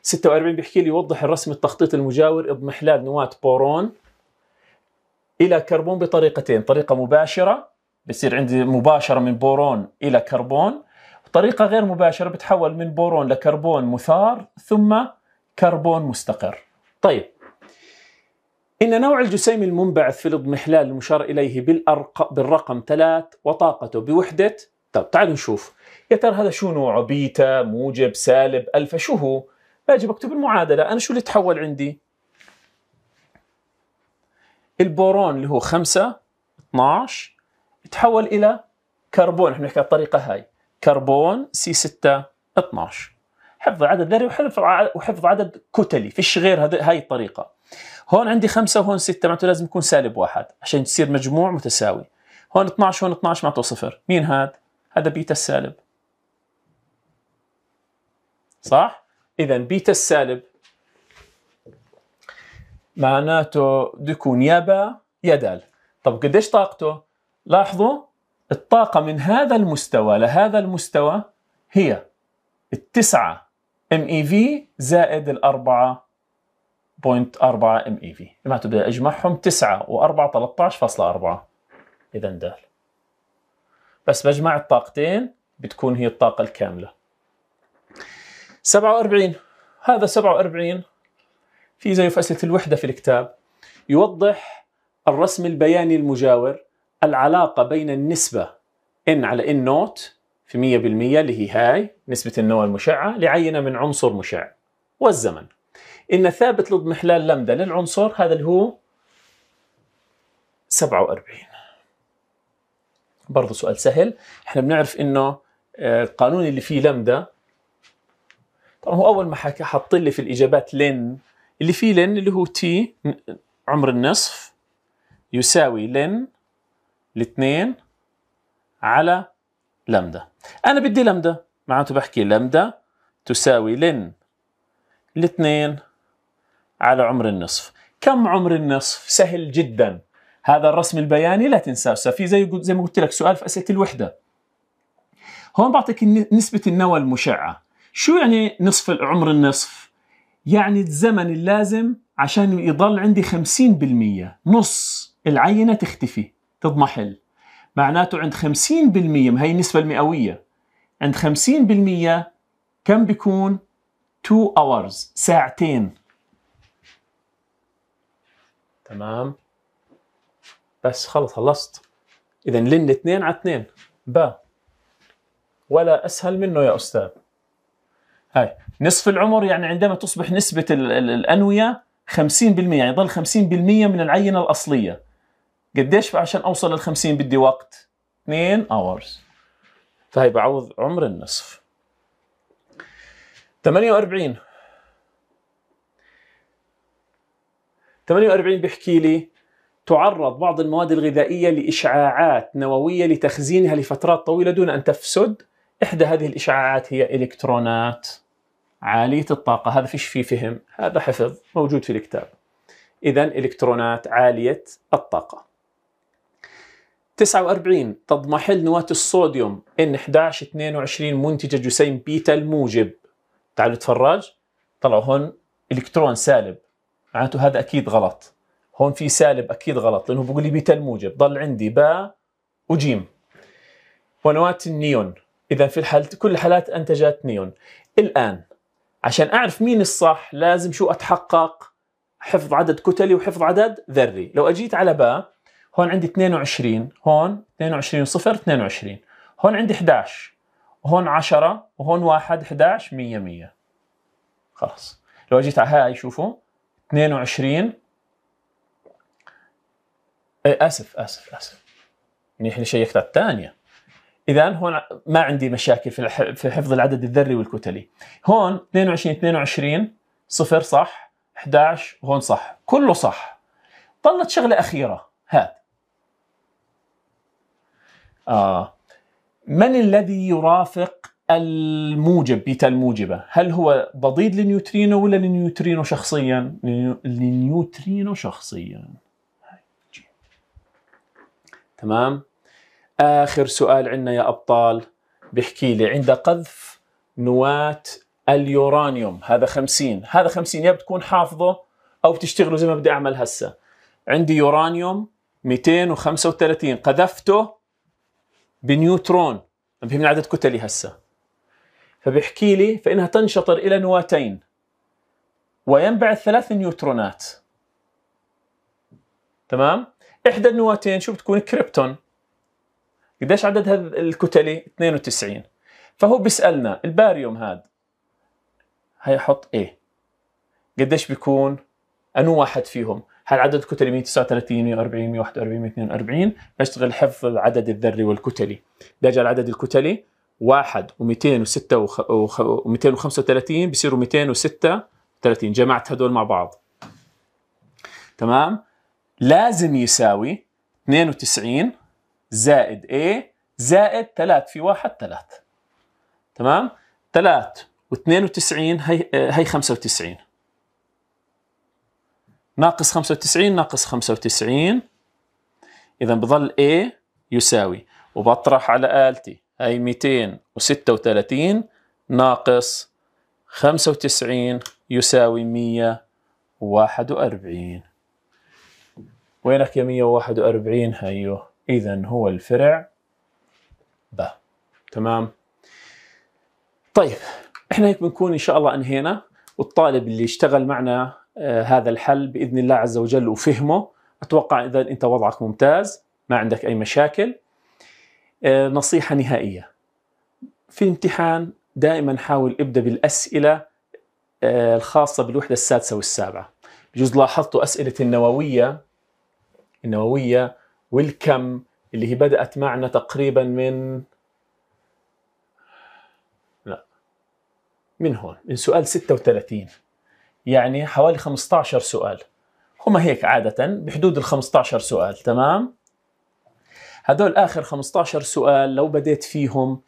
46 بيحكي لي يوضح الرسم التخطيط المجاور اضمحلال نواة بورون إلى كربون بطريقتين طريقة مباشرة بصير عندي مباشرة من بورون إلى كربون طريقة غير مباشرة بتحول من بورون لكربون مثار ثم كربون مستقر طيب إن نوع الجسيم المنبعث في الاضمحلال المشار إليه بالأرق... بالرقم 3 وطاقته بوحدة طيب تعالوا نشوف يا ترى هذا شو نوعه بيتا موجب سالب ألفا شو هو باجي بكتب المعادلة أنا شو اللي تحول عندي البورون اللي هو 5 12 تحول إلى كربون احنا بنحكي الطريقة هاي كربون سي 6 12 حفظ عدد ذري وحفظ وحفظ عدد كتلي فيش غير هاي الطريقه هون عندي خمسة وهون ستة معناته لازم يكون سالب واحد عشان تصير مجموع متساوي هون 12 هون 12 معناته صفر مين هاد؟ هذا بيتا السالب صح؟ إذا بيتا السالب معناته بده يكون يا با يا دال طب قديش طاقته؟ لاحظوا الطاقة من هذا المستوى لهذا المستوى هي التسعة MeV زائد الأربعة 0.4 في معناته بدي أجمعهم 9 و4 13.4 إذا دال بس بجمع الطاقتين بتكون هي الطاقة الكاملة 47 هذا 47 في زي في أسئلة الوحدة في الكتاب يوضح الرسم البياني المجاور العلاقة بين النسبة n على n نوت في 100% اللي هي هاي نسبة النواة المشعة لعينة من عنصر مشع والزمن إن ثابت الاضمحلال لمدة للعنصر هذا اللي هو 47 برضه سؤال سهل احنا بنعرف انه آه، القانون اللي فيه لمدة طبعا هو اول ما حكى حط لي في الاجابات لن اللي فيه لن اللي هو تي عمر النصف يساوي لن الاثنين على لمدة أنا بدي لمدة معناته بحكي لمدة تساوي لن الاثنين على عمر النصف كم عمر النصف؟ سهل جدا هذا الرسم البياني لا تنساه في زي زي ما قلت لك سؤال في أسئلة الوحدة هون بعطيك نسبة النوى المشعة شو يعني نصف عمر النصف؟ يعني الزمن اللازم عشان يضل عندي 50% نص العينة تختفي تضمحل معناته عند 50% من هي النسبة المئوية عند 50% كم بيكون 2 hours ساعتين تمام بس خلص خلصت اذا لن 2 على 2 با ولا اسهل منه يا استاذ هاي نصف العمر يعني عندما تصبح نسبه الانويه 50% يعني يضل 50% من العينه الاصليه قديش عشان اوصل لل 50 بدي وقت 2 اورز فهي بعوض عمر النصف 48 48 بيحكي لي تعرض بعض المواد الغذائية لإشعاعات نووية لتخزينها لفترات طويلة دون أن تفسد إحدى هذه الإشعاعات هي إلكترونات عالية الطاقة هذا فيش فيه فهم هذا حفظ موجود في الكتاب إذا إلكترونات عالية الطاقة 49 تضمحل نواة الصوديوم N 11 22 منتجة جسيم بيتا الموجب تعالوا نتفرج طلعوا هون الكترون سالب معناته هذا اكيد غلط هون في سالب اكيد غلط لانه بقول لي بيتا الموجب ضل عندي باء وجيم ونواة النيون اذا في الحالة كل الحالات انتجت نيون الان عشان اعرف مين الصح لازم شو اتحقق حفظ عدد كتلي وحفظ عدد ذري لو اجيت على باء هون عندي 22 هون 22 صفر 22 هون عندي 11 وهون 10 وهون 1 11 100 100 خلاص لو اجيت على هاي شوفوا 22 إيه، اسف اسف اسف منيح اللي شيكت على الثانيه اذا هون ما عندي مشاكل في في حفظ العدد الذري والكتلي هون 22 22 صفر صح 11 وهون صح كله صح ضلت شغله اخيره هات آه من الذي يرافق الموجب بيتا الموجبة هل هو ضديد للنيوترينو ولا للنيوترينو شخصيا للنيوترينو شخصيا تمام آخر سؤال عندنا يا أبطال بيحكي لي عند قذف نواة اليورانيوم هذا 50 هذا 50 يا بتكون حافظه أو بتشتغله زي ما بدي أعمل هسه عندي يورانيوم 235 قذفته بنيوترون مهم عدد كتلي هسه فبيحكي لي فإنها تنشطر إلى نواتين وينبعث ثلاث نيوترونات تمام إحدى النواتين شو بتكون كريبتون قديش عدد هذا الكتلي 92 فهو بيسألنا الباريوم هذا هيحط ايه قديش بيكون انو واحد فيهم هل عدد الكتلي 139 140 141 142 بشتغل حفظ العدد الذري والكتلي باجي على العدد الكتلي 1 و206 و235 بصيروا 236 جمعت هدول مع بعض تمام لازم يساوي 92 زائد A زائد 3 في 1 3 تمام 3 و92 هي هي 95 ناقص 95 ناقص 95 إذا بظل A يساوي وبطرح على آلتي هاي 236 ناقص 95 يساوي 141 وينك يا 141 هيو إذا هو الفرع ب تمام طيب احنا هيك بنكون ان شاء الله انهينا والطالب اللي اشتغل معنا آه، هذا الحل باذن الله عز وجل وفهمه اتوقع اذا انت وضعك ممتاز ما عندك اي مشاكل آه، نصيحه نهائيه في امتحان دائما حاول ابدا بالاسئله آه، الخاصه بالوحده السادسه والسابعه بجوز لاحظتوا اسئله النوويه النوويه والكم اللي هي بدات معنا تقريبا من لا من هون من سؤال 36 يعني حوالي 15 سؤال هما هيك عادة بحدود ال 15 سؤال تمام هدول آخر 15 سؤال لو بديت فيهم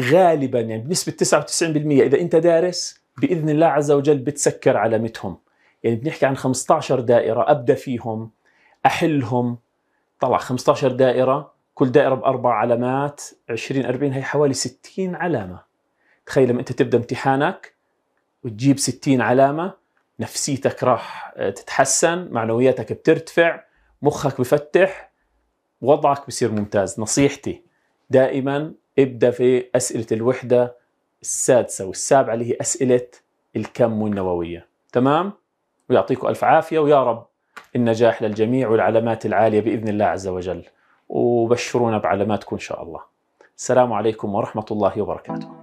غالبا يعني بنسبة 99% إذا أنت دارس بإذن الله عز وجل بتسكر علامتهم يعني بنحكي عن 15 دائرة أبدأ فيهم أحلهم طلع 15 دائرة كل دائرة بأربع علامات 20 40 هي حوالي 60 علامة تخيل لما أنت تبدأ امتحانك وتجيب 60 علامة نفسيتك راح آه، تتحسن معنوياتك بترتفع مخك بفتح وضعك بصير ممتاز نصيحتي دائما ابدأ في أسئلة الوحدة السادسة والسابعة اللي هي أسئلة الكم والنووية تمام؟ ويعطيكم ألف عافية ويا رب النجاح للجميع والعلامات العالية بإذن الله عز وجل وبشرونا بعلاماتكم إن شاء الله السلام عليكم ورحمة الله وبركاته